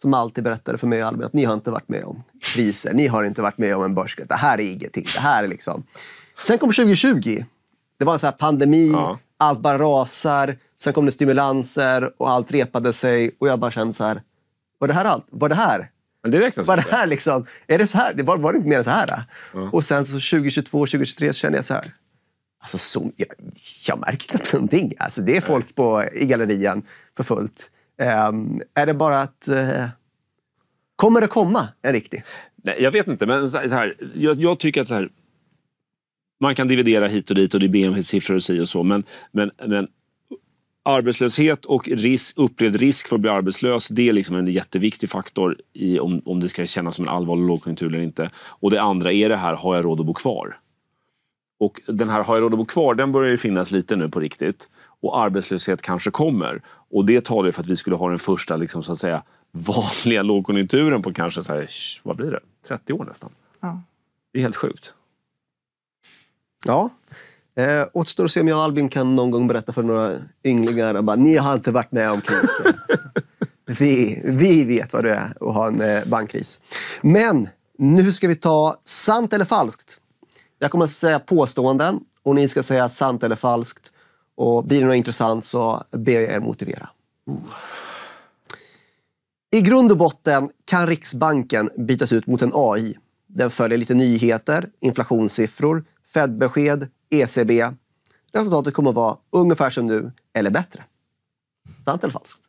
A: som alltid berättade för mig och Albin att ni har inte varit med om kriser. Ni har inte varit med om en börskris. Det här är ingenting. Det här är liksom... Sen kom 2020. Det var en så här pandemi. Ja. Allt bara rasar. Sen kom det stimulanser och allt repade sig. Och jag bara kände så här. Var det här allt? Var det här men det räknas var inte. Det här liksom, är det så här? var, var det inte mer än så här? Då? Mm. Och sen så 2022, 2023 så känner jag så här. Alltså, Zoom, jag, jag märker knappt någonting. Alltså, det är folk på, i gallerian för fullt. Um, är det bara att... Uh, kommer det komma en riktig?
D: Nej, jag vet inte, men så här, jag, jag tycker att så här, man kan dividera hit och dit och det är BNP-siffror och si och så. Men, men, men arbetslöshet och risk, upplevd risk för att bli arbetslös, det är liksom en jätteviktig faktor i om, om det ska kännas som en allvarlig lågkonjunktur eller inte. Och det andra är det här, har jag råd att bo kvar? Och den här har jag råd att bo kvar, den börjar ju finnas lite nu på riktigt. Och arbetslöshet kanske kommer. Och det talar ju för att vi skulle ha den första liksom, så att säga, vanliga lågkonjunkturen på kanske så här, vad blir det? 30 år nästan. Ja. Det är helt sjukt.
A: Ja. Eh, återstår att se om jag och Albin kan någon gång berätta för några ynglingar att ni har inte varit med om krisen. vi, vi vet vad det är att ha en eh, bankkris. Men nu ska vi ta sant eller falskt. Jag kommer att säga påståenden och ni ska säga sant eller falskt. Och blir det något intressant så ber jag er motivera. I grund och botten kan Riksbanken bytas ut mot en AI. Den följer lite nyheter, inflationssiffror, Fed-besked, ECB. Resultatet kommer att vara ungefär som nu, eller bättre. Sant eller falskt?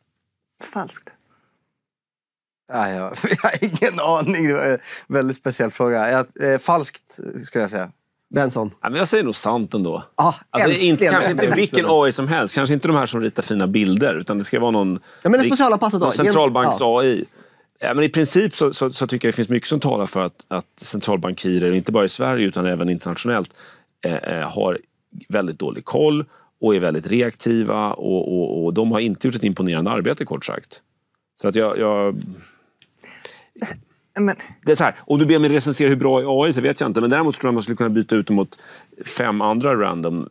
C: Falskt.
B: Ah, jag, jag har ingen aning. Det var en väldigt speciell fråga. Jag, eh, falskt, skulle jag säga. Benson? Ja, men jag säger nog sant ändå. Ah, alltså, äntligen, inte, kanske inte vilken AI
D: som helst. Kanske inte de här som ritar fina bilder. Utan det ska vara någon, ja, men en specialanpassad AI. centralbanks-AI. Ja men I princip så, så, så, tycker jag det finns mycket som talar för att, att centralbankirer, inte bara i Sverige utan även internationellt, eh, eh har väldigt dålig koll och är väldigt reaktiva och, och, och de har inte gjort ett imponerande arbete kort sagt. Så att jag... jag... Men... Det är så här, om du ber mig recensera hur bra AI är så vet jag inte. Men däremot tror jag man skulle kunna byta ut mot fem andra random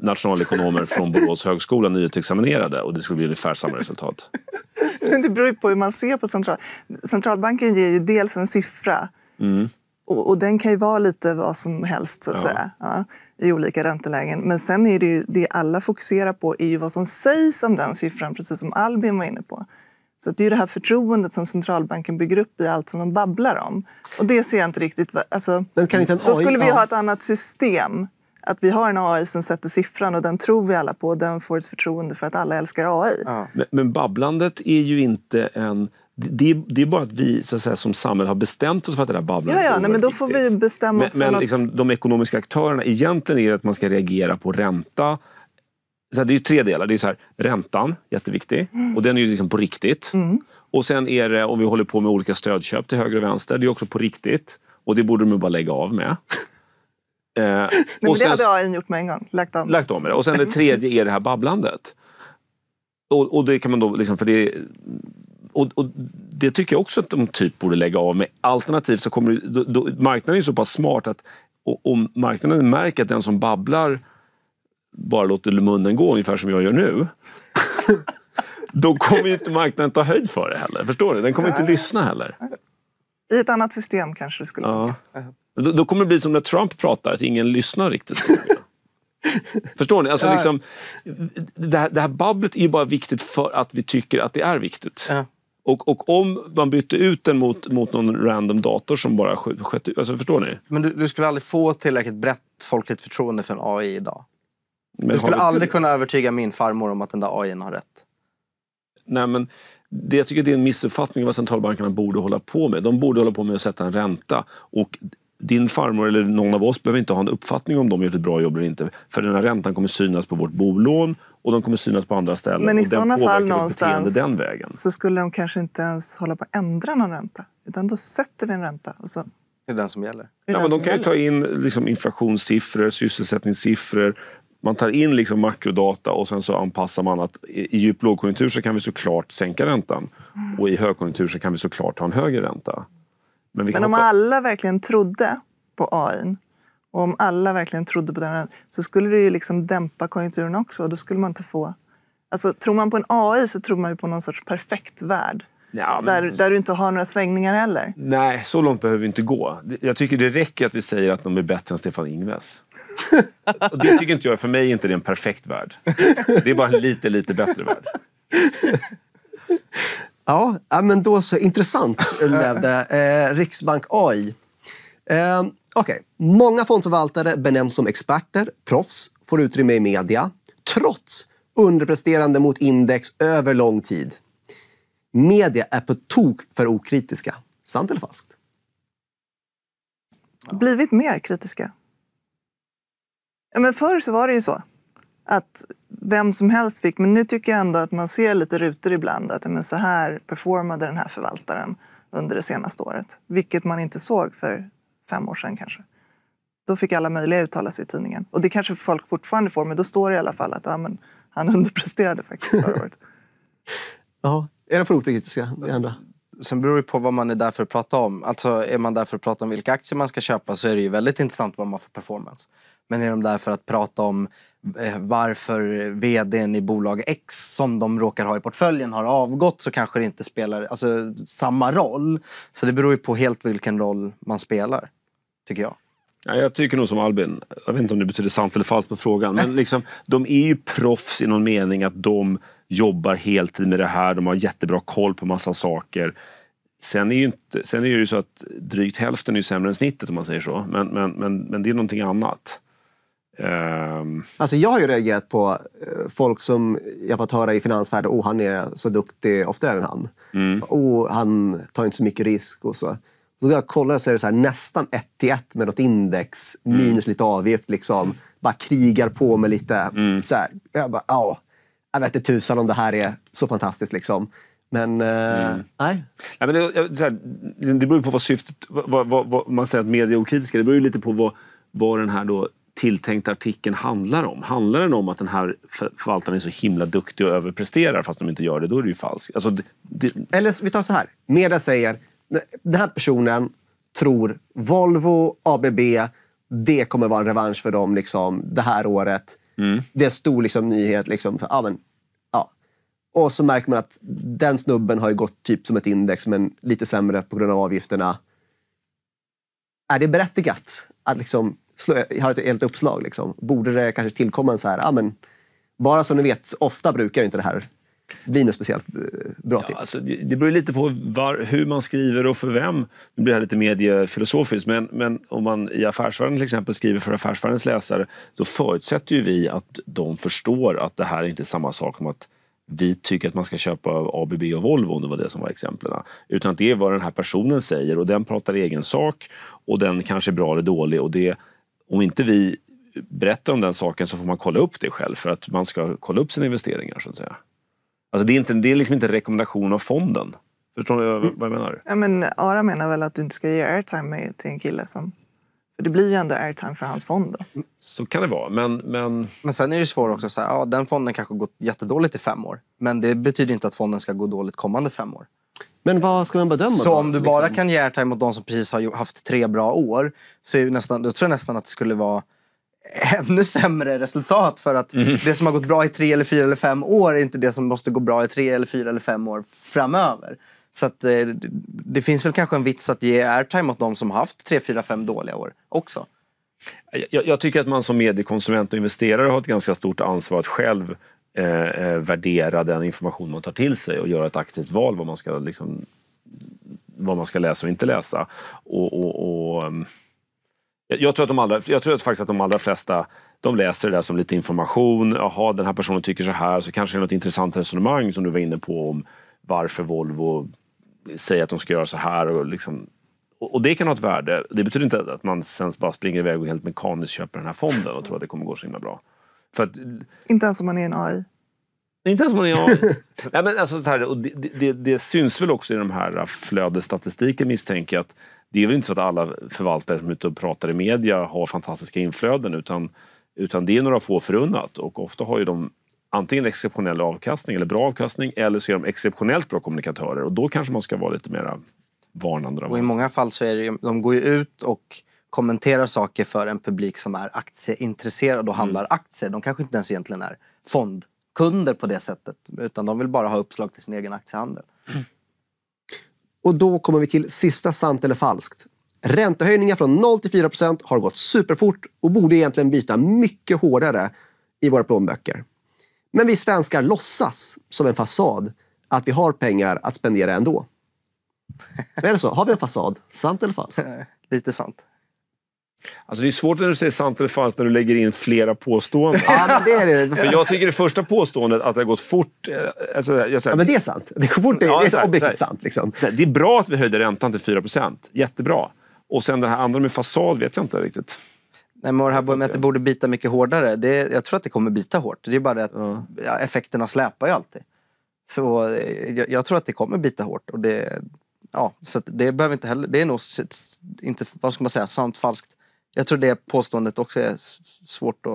D: nationalekonomer från Borås högskola, nyutexaminerade. Och det skulle bli ungefär samma resultat.
C: det beror ju på hur man ser på central... centralbanken. ger ju dels en siffra. Mm. Och, och, den kan ju vara lite vad som helst, så att ja. säga. Ja, I olika räntelägen. Men sen är det ju det alla fokuserar på är ju vad som sägs om den siffran, precis som Albin var inne på. Så det är det här förtroendet som centralbanken bygger upp i allt som de babblar om. Och det ser jag inte
D: riktigt... Alltså, Men kan inte en AI, då skulle vi ha
C: ett annat system. Att vi har en AI som sätter siffran och den tror vi alla på. Den får ett förtroende för att alla älskar AI. Ja.
D: Men, men babblandet är ju inte en... Det, det, är bara att vi så att säga, som samhälle har bestämt oss för att det där babblandet ja, ja,
C: nej, men då får vi bestämma oss men, för men något...
D: liksom, de ekonomiska aktörerna, egentligen är det att man ska reagera på ränta, så här, det är ju tre delar. Det är så här, räntan, jätteviktig. Mm. Och den är ju liksom på riktigt. Mm. Och sen är det, om vi håller på med olika stödköp till höger och vänster, det är också på riktigt. Och det borde de bara lägga av med. eh, Nej, och sen, det hade AI
C: gjort med en gång. Lagt av. Lagt
D: av med det. Och sen det tredje är det här babblandet. Och, och det kan man då liksom, för det och, och, det tycker jag också att de typ borde lägga av med. Alternativt så kommer då, då, marknaden är ju så pass smart att om marknaden märker att den som babblar bara låter munnen gå ungefär som jag gör nu. då kommer ju inte marknaden ta höjd för det heller. Förstår du? Den kommer inte lyssna heller.
C: I ett annat system kanske det skulle ja.
D: Då, då, kommer det bli som när Trump pratar, att ingen lyssnar riktigt. Förstår ni? Alltså, ja. liksom, det, här, det här babblet är ju bara viktigt för att vi tycker att det är viktigt. Ja. Och, och, om man bytte ut den mot, mot någon random dator som bara sköt ut... Alltså, förstår ni? Men du, du, skulle aldrig få tillräckligt brett folkligt förtroende för en AI idag? du skulle du... aldrig
B: kunna övertyga min farmor om att den där AI har rätt.
D: Nej, men det jag tycker det är en missuppfattning vad centralbankerna borde hålla på med. De borde hålla på med att sätta en ränta. Och din farmor eller någon av oss behöver inte ha en uppfattning om de gjort ett bra jobb eller inte. För den här räntan kommer synas på vårt bolån och de kommer synas på andra ställen. Men i sådana fall någonstans den vägen. så
C: skulle de kanske inte ens hålla på att ändra någon ränta. Utan då sätter vi en ränta och så
D: det är den som gäller.
B: ja, men de kan ju ta in
D: liksom, inflationssiffror, sysselsättningssiffror, man tar in liksom makrodata och sen så anpassar man att i djup lågkonjunktur så kan vi såklart sänka räntan. Mm. Och i högkonjunktur så kan vi såklart ha en högre ränta. Men, Men om hoppa...
C: alla verkligen trodde på AI och om alla verkligen trodde på den så skulle det ju liksom dämpa konjunkturen också. Då skulle man inte få... Alltså, tror man på en AI så tror man ju på någon sorts perfekt värld
D: Ja, men... där, där
C: du inte har några svängningar heller.
D: Nej, så långt behöver vi inte gå. Jag tycker det räcker att vi säger att de är bättre än Stefan Ingves. Och det tycker inte jag, för mig är inte det en perfekt värld. Det är bara en lite, lite bättre värld.
A: Ja, men då så. Intressant blev eh, det. Eh, Riksbank AI. Eh, okay. Många fondförvaltare benämns som experter, proffs, får utrymme i media, trots underpresterande mot index över lång tid media är på tok för okritiska. Sant eller falskt?
C: Blivit mer kritiska. Ja, men förr så var det ju så att vem som helst fick, men nu tycker jag ändå att man ser lite rutor ibland att men så här performade den här förvaltaren under det senaste året, vilket man inte såg för fem år sedan kanske. Då fick alla möjliga uttala sig i tidningen. Och det kanske folk fortfarande får, men då står det i alla fall att ja, men, han underpresterade faktiskt förra året.
B: ja, är de för okritiska, Sen beror det på vad man är där för att prata om. Alltså är man där för att prata om vilka aktier man ska köpa så är det ju väldigt intressant vad man får performance. Men är de där för att prata om eh, varför vdn i bolag X som de råkar ha i portföljen har avgått så kanske det inte spelar alltså, samma roll. Så det beror ju på helt vilken roll man spelar,
D: tycker jag. Ja, jag tycker nog som Albin, jag vet inte om det betyder sant eller falskt på frågan, men liksom, de är ju proffs i någon mening att de jobbar heltid med det här, de har jättebra koll på massa saker. Sen är, ju inte, sen är det ju så att drygt hälften är sämre än snittet om man säger så. Men, men, men, men det är någonting annat. Um... Alltså jag har ju
A: reagerat på eh, folk som jag fått höra i finansvärlden, oh han är så duktig, oftare än han. Mm. Oh, han tar inte så mycket risk och så. Så jag kollar så är det så här, nästan ett till ett med något index, mm. minus lite avgift liksom. Bara krigar på med lite mm. så här. Jag bara, Oh jag vet inte tusan om det här är så fantastiskt. Liksom. Men
D: eh, mm. nej. Ja, men det, här, det beror på vad syftet... Vad, vad, vad, man säger att media är okritiska. Det beror lite på vad, vad den här då tilltänkta artikeln handlar om. Handlar den om att den här förvaltaren är så himla duktig och överpresterar fast de inte gör det, då är det ju falskt. Alltså, det... Eller vi tar så här. Media säger den här personen tror
A: Volvo, ABB, det kommer vara en revansch för dem liksom, det här året. Mm. Det stod liksom nyhet. Liksom, för, ah, men, ja. Och så märker man att den snubben har gått typ som ett index, men lite sämre på grund av avgifterna. Är det berättigat att liksom slå, ha ett helt uppslag? Liksom? Borde det kanske tillkomma en så här, ja
D: men, bara så ni vet, ofta brukar inte det här blir något speciellt eh, bra ja, tips? Alltså, det beror lite på var, hur man skriver och för vem. Nu blir det här lite mediefilosofiskt, men, men om man i Affärsvärlden till exempel skriver för Affärsvärldens läsare, då förutsätter ju vi att de förstår att det här är inte är samma sak som att vi tycker att man ska köpa ABB och Volvo om det var det som var exemplen. Utan det är vad den här personen säger och den pratar egen sak och den kanske är bra eller dålig och det, om inte vi berättar om den saken så får man kolla upp det själv för att man ska kolla upp sina investeringar så att säga. Alltså det, är inte, det är liksom inte en rekommendation av fonden. Förstår du vad jag menar?
C: Ja, men Ara menar väl att du inte ska ge airtime till en kille som... För det blir ju ändå airtime för hans fond.
B: Då.
D: Så kan det vara. Men, men... men sen är det
B: svårt också. Så här, ja, den fonden kanske gått jättedåligt i fem år. Men det betyder inte att fonden ska gå dåligt kommande fem år. Men vad ska man bedöma? Så då? om du bara liksom... kan ge airtime åt de som precis har haft tre bra år så är nästan, då tror jag nästan att det skulle vara ännu sämre resultat för att mm. det som har gått bra i tre eller fyra eller fem år är inte det som måste gå bra i tre eller fyra eller fem år framöver. Så att, eh, det finns väl kanske en vits att ge airtime åt de som haft tre, fyra, fem dåliga år också.
D: Jag, jag, tycker att man som mediekonsument och investerare har ett ganska stort ansvar att själv eh, eh, värdera den information man tar till sig och göra ett aktivt val vad man ska, liksom, vad man ska läsa och inte läsa. och, och, och ehm, jag tror, att de allra, jag tror faktiskt att de allra flesta de läser det där som lite information. Jaha, den här personen tycker så här. Så kanske det är något intressant resonemang som du var inne på om varför Volvo säger att de ska göra så här. Och, liksom, och det kan ha ett värde. Det betyder inte att man sen bara springer iväg och helt mekaniskt köper den här fonden och tror att det kommer gå så himla bra. För att,
C: inte ens om man är en AI? Inte ens om man är
D: en AI. Alltså det, det syns väl också i de här flödesstatistiken misstänker jag. Att det är väl inte så att alla förvaltare som är ute och pratar i media har fantastiska inflöden utan, utan det är några få förunnat och ofta har ju de antingen exceptionell avkastning eller bra avkastning eller så är de exceptionellt bra kommunikatörer och då kanske man ska vara lite mer varnande. Och I många fall så är det, de går ju ut och
B: kommenterar saker för en publik som är aktieintresserad och mm. handlar mm. aktier. De kanske inte ens egentligen är fondkunder på det sättet utan de vill bara ha uppslag till sin egen aktiehandel.
A: Mm. Och då kommer vi till sista sant eller falskt. Räntehöjningar från 0 till 4 har gått superfort och borde egentligen byta mycket hårdare i våra plånböcker. Men vi svenskar låtsas, som en fasad, att vi har pengar att spendera ändå. Är det så? Har vi en fasad? Sant eller falskt? Lite sant.
D: Alltså det är svårt när du säger sant eller falskt när du lägger in flera påståenden. ja, det
A: är det. För jag
D: tycker det första påståendet, att det har gått fort... Eh, alltså, jag, ja, men det är sant. Det, går fort, det, ja, det är objektivt sant. Liksom. Det är bra att vi höjde räntan till 4 Jättebra. Och sen det här andra med fasad vet jag inte riktigt. Nej, men det här med att det borde bita mycket hårdare. Det, jag tror att det kommer bita
B: hårt. Det är bara det att ja. effekterna släpar ju alltid. Så eh, jag, jag, tror att det kommer bita hårt. Och det, ja, så det behöver inte heller... Det är nog inte, vad ska man säga, sant falskt jag tror det påståendet också är svårt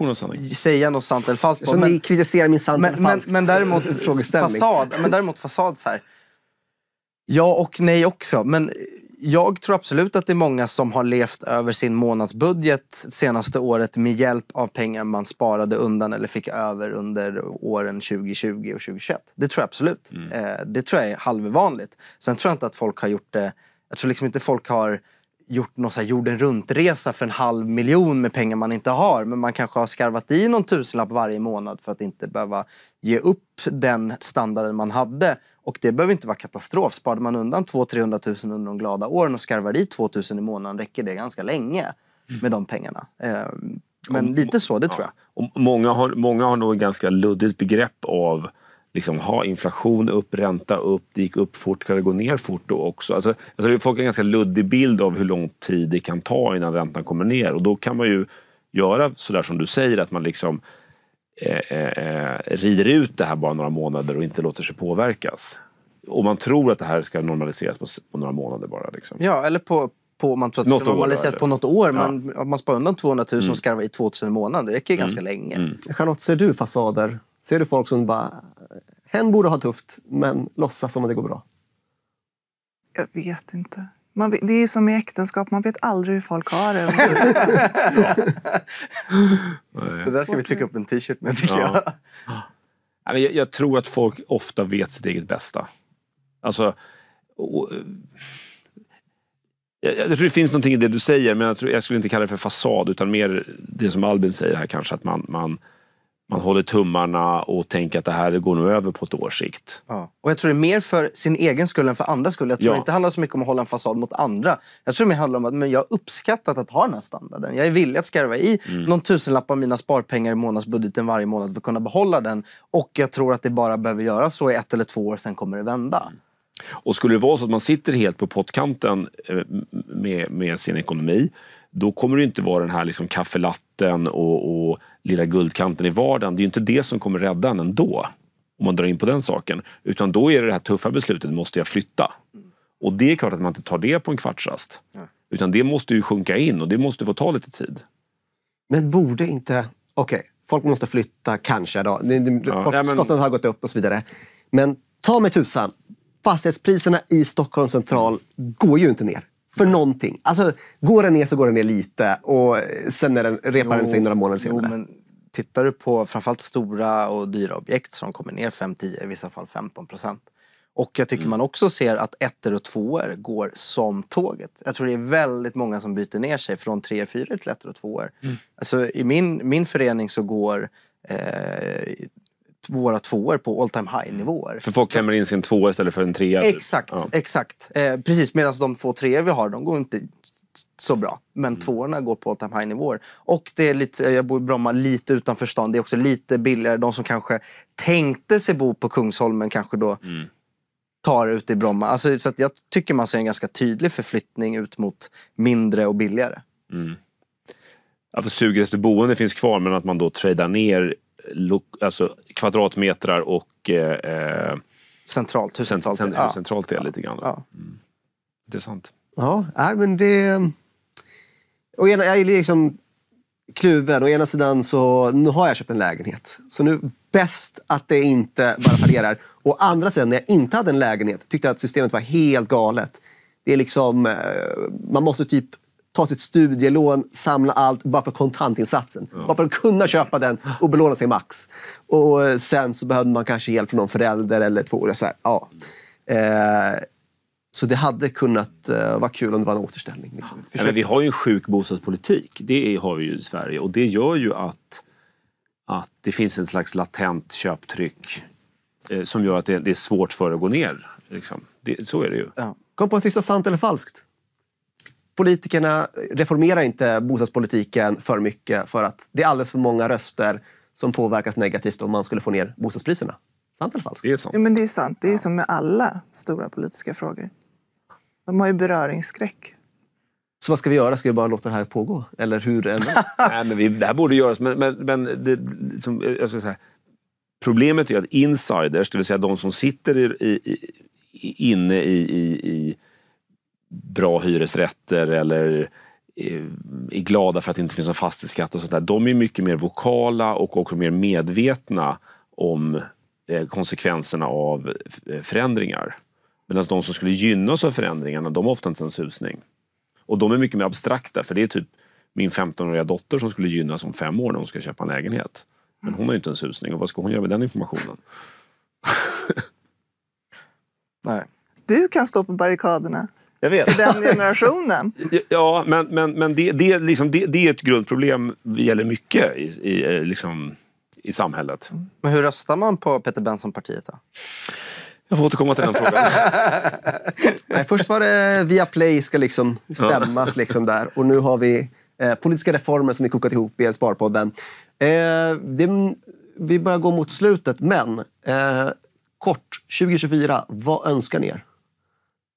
B: att säga något sant eller falskt Så men, ni kritiserar min sant men, eller falskt men, men däremot, fasad, men däremot fasad så här. Ja och nej också. Men jag tror absolut att det är många som har levt över sin månadsbudget senaste året med hjälp av pengar man sparade undan eller fick över under åren 2020 och 2021. Det tror jag absolut. Mm. Eh, det tror jag är halvvanligt. Sen tror jag inte att folk har gjort det. Jag tror liksom inte folk har gjort någon så här jorden runt-resa för en halv miljon med pengar man inte har. Men man kanske har skarvat i någon tusenlapp varje månad för att inte behöva ge upp den standarden man hade. Och det behöver inte vara katastrof. Sparade man undan 200 000 under de glada åren och skarvar i 2 000 i månaden räcker det ganska länge mm. med de pengarna. Ehm, men lite så, det tror
D: jag. Och många, har, många har nog ett ganska luddigt begrepp av liksom, ha inflation upp, ränta upp, det gick upp fort, kan det gå ner fort då också? Alltså, alltså, folk har en ganska luddig bild av hur lång tid det kan ta innan räntan kommer ner och då kan man ju göra sådär som du säger, att man liksom eh, eh, eh rider ut det här bara några månader och inte låter sig påverkas. Och man tror att det här ska normaliseras på, på några månader bara. Liksom.
B: Ja, eller på, på, man tror att det ska normaliserat på något år. Ja. Men man sparar undan 200 000 mm. och skarvar i 2000 månader, det räcker ju mm. ganska länge. Mm. Charlotte, ser du fasader? Ser du folk som bara Hen borde ha tufft, men låtsas
A: som att det går bra.
C: Jag vet inte. Man, det är som i äktenskap, man vet aldrig hur folk har det.
D: det där ska vi trycka upp en t-shirt med tycker ja. jag. jag. Jag tror att folk ofta vet sitt eget bästa. Alltså... Och, eh, jag, jag, tror det finns någonting i det du säger, men jag, tror, jag, skulle inte kalla det för fasad, utan mer det som Albin säger här kanske, att man, man man håller tummarna och tänker att det här går nog över på ett års sikt. Ja. Och jag tror det är mer
B: för sin egen skull än för andras skull. Jag tror ja. det inte handlar så mycket om att hålla en fasad mot andra. Jag tror det mer handlar om att men jag har uppskattat att ha den här standarden. Jag är villig att skarva i mm. någon tusenlapp av mina sparpengar i månadsbudgeten varje månad för att kunna behålla den. Och jag tror att det bara behöver göras så i ett eller två år, sen kommer det vända.
D: Mm. Och skulle det vara så att man sitter helt på pottkanten eh, med, med sin ekonomi då kommer det inte vara den här liksom kaffelatten och, och lilla guldkanten i vardagen. Det är inte det som kommer rädda en ändå, om man drar in på den saken. Utan då är det det här tuffa beslutet, måste jag flytta? Och det är klart att man inte tar det på en kvartsrast. Ja. Utan det måste ju sjunka in och det måste få ta lite tid. Men borde inte... Okej, okay, folk måste
A: flytta kanske. Då. Ja, Folkskostnaderna har gått upp och så vidare. Men ta mig tusan, fastighetspriserna i Stockholms central går ju inte ner för någonting. Alltså, går
B: den ner så går den ner lite och sen är den, repar jo, den sig några månader senare. Jo, men tittar du på framförallt stora och dyra objekt som kommer ner 5-10, i vissa fall 15 procent. Och jag tycker mm. man också ser att ettor och tvåor går som tåget. Jag tror det är väldigt många som byter ner sig från 3 fyror till ettor och tvåor. Mm. Alltså, I min, min förening så går eh, våra tvåor på all time high mm. nivåer.
D: För folk klämmer in sin tvåa istället för en trea? Typ.
B: Exakt, ja. exakt. Eh, precis, medan de två treor vi har, de går inte så bra. Men mm. tvåorna går på all time high nivåer. Och det är lite, jag bor i Bromma, lite utanför stan. Det är också lite billigare. De som kanske tänkte sig bo på Kungsholmen kanske då mm. tar ut i Bromma. Alltså, så jag tycker man ser en ganska tydlig förflyttning ut mot mindre och
D: billigare. Mm. Ja, för suget efter boende finns kvar men att man då tradar ner alltså, kvadratmetrar och... Eh, eh centralt, hur centralt, cent, det, hur centralt det är ja. lite grann. Ja. Mm. Intressant.
A: Ja, men det... Och ena, jag är liksom kluven. Å ena sidan så nu har jag köpt en lägenhet. Så nu bäst att det inte bara fallerar. Å andra sidan, när jag inte hade en lägenhet tyckte jag att systemet var helt galet. Det är liksom, eh, man måste typ ta sitt studielån, samla allt bara för kontantinsatsen. Ja. Bara för att kunna köpa den och belåna sig max. Och sen så behövde man kanske hjälp från någon förälder eller två. Så, här, ja. Eh, så det hade kunnat eh, vara kul om det var en återställning. Liksom.
D: Ja, men vi har ju en sjuk bostadspolitik. Det har vi ju i Sverige och det gör ju att, att det finns en slags latent köptryck eh, som gör att det, det, är svårt för att gå ner. Liksom. Det, så är det ju.
A: Ja. Kom på en sista sant eller falskt politikerna reformerar inte bostadspolitiken för mycket för att det är alldeles för många röster som påverkas negativt om man skulle få ner bostadspriserna. Sant eller falskt? Det är sant.
C: Ja, men det är sant. Det är som med alla stora politiska frågor. De har ju beröringsskräck.
A: Så vad ska vi göra?
D: Ska vi bara låta det här pågå? Eller hur? Nej, men vi, det här borde göras, men, men, men det, som, jag ska säga, problemet är att insiders, det vill säga de som sitter i, i, inne i, i bra hyresrätter eller är glada för att det inte finns någon fastighetsskatt och sånt där. De är mycket mer vokala och också mer medvetna om eh, konsekvenserna av eh, förändringar. Medan de som skulle gynnas av förändringarna, de har ofta inte en susning. Och de är mycket mer abstrakta, för det är typ min 15-åriga dotter som skulle gynnas om fem år när hon ska köpa en lägenhet. Men hon har ju inte en susning och vad ska hon göra med den informationen? Nej.
C: Du kan stå på barrikaderna.
D: Jag vet. För den generationen. ja, men, men, men det, det, liksom, det, det är ett grundproblem det gäller mycket i, i, eh, liksom, i samhället. Mm.
B: Men hur röstar man på Peter Benson-partiet då? Jag får återkomma till den frågan. Nej, först var det Viaplay ska liksom stämmas liksom där
A: och nu har vi eh, politiska reformer som vi kokat ihop i Sparpodden. Eh, det, vi börjar gå mot slutet, men eh, kort 2024, vad önskar ni er?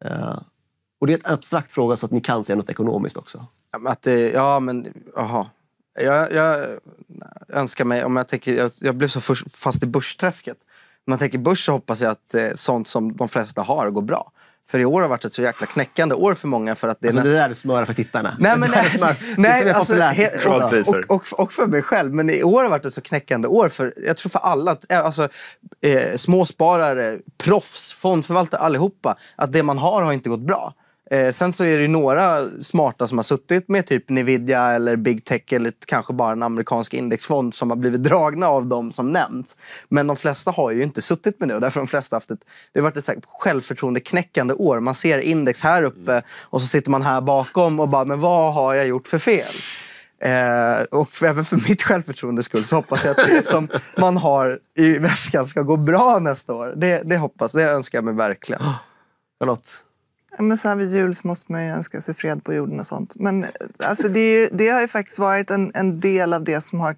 A: Eh, och det är en abstrakt fråga så att ni kan säga något ekonomiskt också.
B: Att eh, ja, men jaha. Jag, jag önskar mig, om jag, tänker, jag, jag blev så fast i börsträsket. Om man tänker börs så hoppas jag att eh, sånt som de flesta har går bra. För i år har varit ett så jäkla knäckande år för många. För att det, är alltså, näst... det där är smör för tittarna. Nej, men, nej, nej, nej alltså, och, och, och, och, för mig själv. Men i år har varit ett så knäckande år. för Jag tror för alla, att, eh, alltså, eh, småsparare, proffs, fondförvaltare, allihopa. Att det man har har inte gått bra. Eh, sen så är det några smarta som har suttit med typ Nvidia eller Big Tech eller kanske bara en amerikansk indexfond som har blivit dragna av de som nämnts. Men de flesta har ju inte suttit med det och därför har de flesta haft ett, det har varit ett självförtroendeknäckande år. Man ser index här uppe och så sitter man här bakom och bara, men vad har jag gjort för fel? Eh, och för, även för mitt självförtroende skull så hoppas jag att det som man har i väskan ska gå bra nästa år. Det, det hoppas, det önskar jag mig verkligen. Charlotte?
C: Men så här vid jul så måste man ju önska sig fred på jorden och sånt. Men eh, alltså det, ju, det har ju faktiskt varit en, en, del av det som har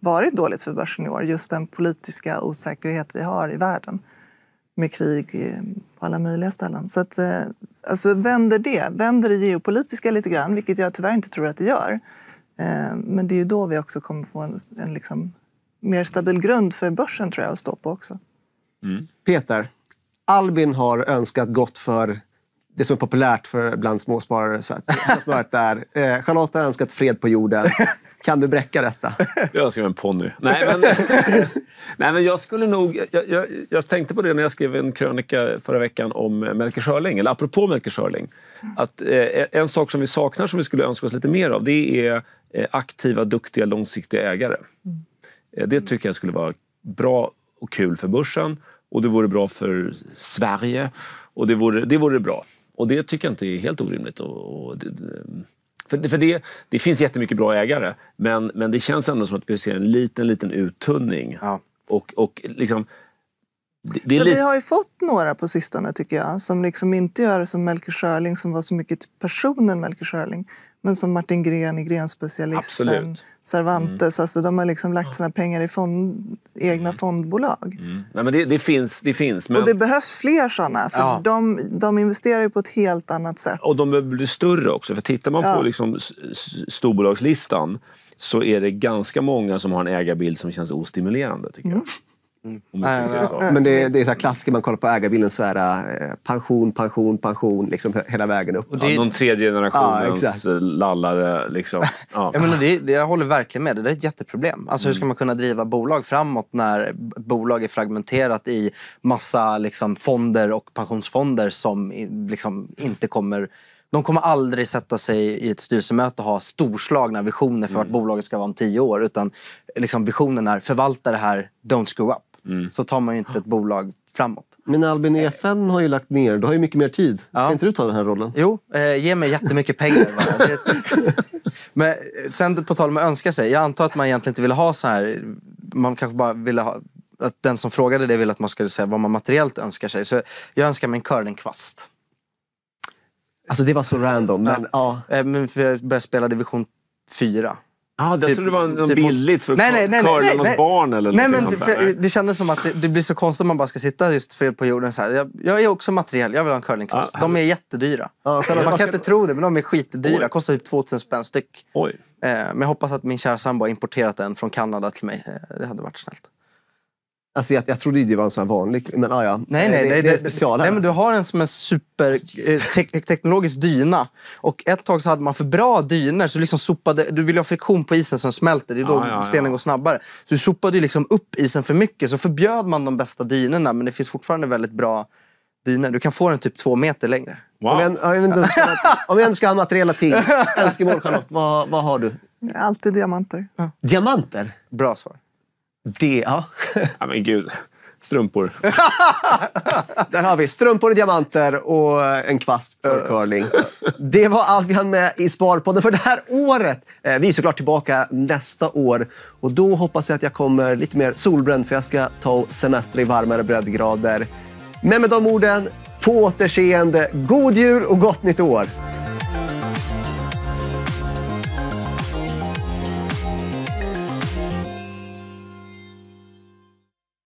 C: varit dåligt för börsen i år. Just den politiska osäkerhet vi har i världen med krig eh, på alla möjliga ställen. Så att, eh, alltså vänder det, vänder det geopolitiska lite grann, vilket jag tyvärr inte tror att det gör. Men det är ju då vi också kommer få en, en liksom mer stabil grund för börsen tror jag att stå på också.
A: Mm. Peter, Albin har önskat gott för det som är populärt för bland småsparare. Så att svaret är, eh, Charlotte har önskat fred på jorden. Kan du bräcka detta?
D: Jag önskar mig en ponny. Nej, men, nej, men jag skulle nog... Jag, jag, jag, tänkte på det när jag skrev en krönika förra veckan om eh, Melker Schörling, eller apropå Melker Schörling. Att, eh, en sak som vi saknar, som vi skulle önska oss lite mer av, det är eh, aktiva, duktiga, långsiktiga ägare. Mm. det tycker jag skulle vara bra och kul för börsen. Och det vore bra för Sverige. Och det vore, det vore bra. Och det tycker jag inte är helt orimligt. Och, och det, för, för det, det finns jättemycket bra ägare men, men det känns ändå som att vi ser en liten, liten uttunning. Ja. Och, och liksom, det, det vi har
C: ju fått några på sistone tycker jag som liksom inte gör det som Melker Schörling som var så mycket till typ personen Melker Schörling men som Martin Gren i Grenspecialisten. Absolut. Cervantes. Mm. Alltså, de har liksom lagt sina pengar i fond, egna mm. fondbolag.
D: Mm. Nej, men det, det, finns. Det finns men... Och det
C: behövs fler sådana. För ja. de, de investerar på ett helt annat sätt.
D: Och de blir större också. För tittar man ja. på liksom storbolagslistan så är det ganska många som har en ägarbild som känns ostimulerande. tycker mm. jag.
A: Mm. Nej, nej. Men det, det är så klassiker, man kollar på ägarbilden så är eh,
B: pension, pension, pension liksom hela vägen upp. Och det... ja, någon
D: tredje generationens ja, eh,
B: lallare. Liksom. Ja. jag, menar, det, det, jag håller verkligen med, det där är ett jätteproblem. Alltså, mm. Hur ska mm. man kunna driva bolag framåt när bolag är fragmenterat i massa liksom, fonder och pensionsfonder som liksom, inte kommer de kommer aldrig sätta sig i ett styrelsemöte och ha storslagna visioner för mm. vart bolaget ska vara om tio år. Utan liksom, visionen är förvalta det här, don't screw up. Mm. så tar man ju inte ett bolag framåt. Men Albin EFN eh. e har ju lagt ner. Du har ju mycket mer tid. Ja. Kan inte du ta den här rollen? Jo, eh, ge mig jättemycket pengar. Men eh, sen på tal om att önska sig. Jag antar att man egentligen inte ville ha så här. Man kanske bara ville ha att den som frågade det ville att man skulle säga vad man materiellt önskar sig. Så jag önskar mig en curlingkvast. Alltså det var så random. Men, ja. ja. Eh, men för jag började spela division 4. Ja,
D: ah, jag typ, trodde det var något typ billigt för att nej, nej, nej, curla något barn eller nej, men sånt där.
B: Det kändes som att det, det, blir så konstigt om man bara ska sitta just för, på jorden så här. Jag, jag är också materiell, jag vill ha en curlingkvist. Ah, de är jättedyra. Ah, man kan inte tro det, men de är skitdyra. Oj. Kostar typ 2000 spänn styck. Oj. Eh, men jag hoppas att min kära sambo har importerat en från Kanada till mig. Eh, det hade varit snällt. Alltså jag, jag trodde ju det var en sån här vanlig, men ah, ja. Nej, eh, nej, det, det, det är special nej, men Du alltså. har en som är super eh, te teknologisk dyna. Och ett tag så hade man för bra dynor. så du liksom sopade, du vill ha friktion på isen så den smälter, det är då ah, ja, stenen ja. går snabbare. Så du sopade ju liksom upp isen för mycket, så förbjöd man de bästa dynorna, men det finns fortfarande väldigt bra dynor. Du kan få den typ två meter längre. Wow. Om, jag, om, jag inte ska, om jag ha materiella ting, önskemål
A: Charlotte, vad, vad har du?
C: Alltid diamanter. Ja.
A: Diamanter? Bra svar. Det, ja. ja men gud. Strumpor. Där har vi strumpor i diamanter och en kvast för curling. Det var allt vi hann med i Sparpodden för det här året. Eh, vi är såklart tillbaka nästa år och då hoppas jag att jag kommer lite mer solbränd för jag ska ta semester i varmare breddgrader. Men med de orden, på återseende. God jul och gott nytt år!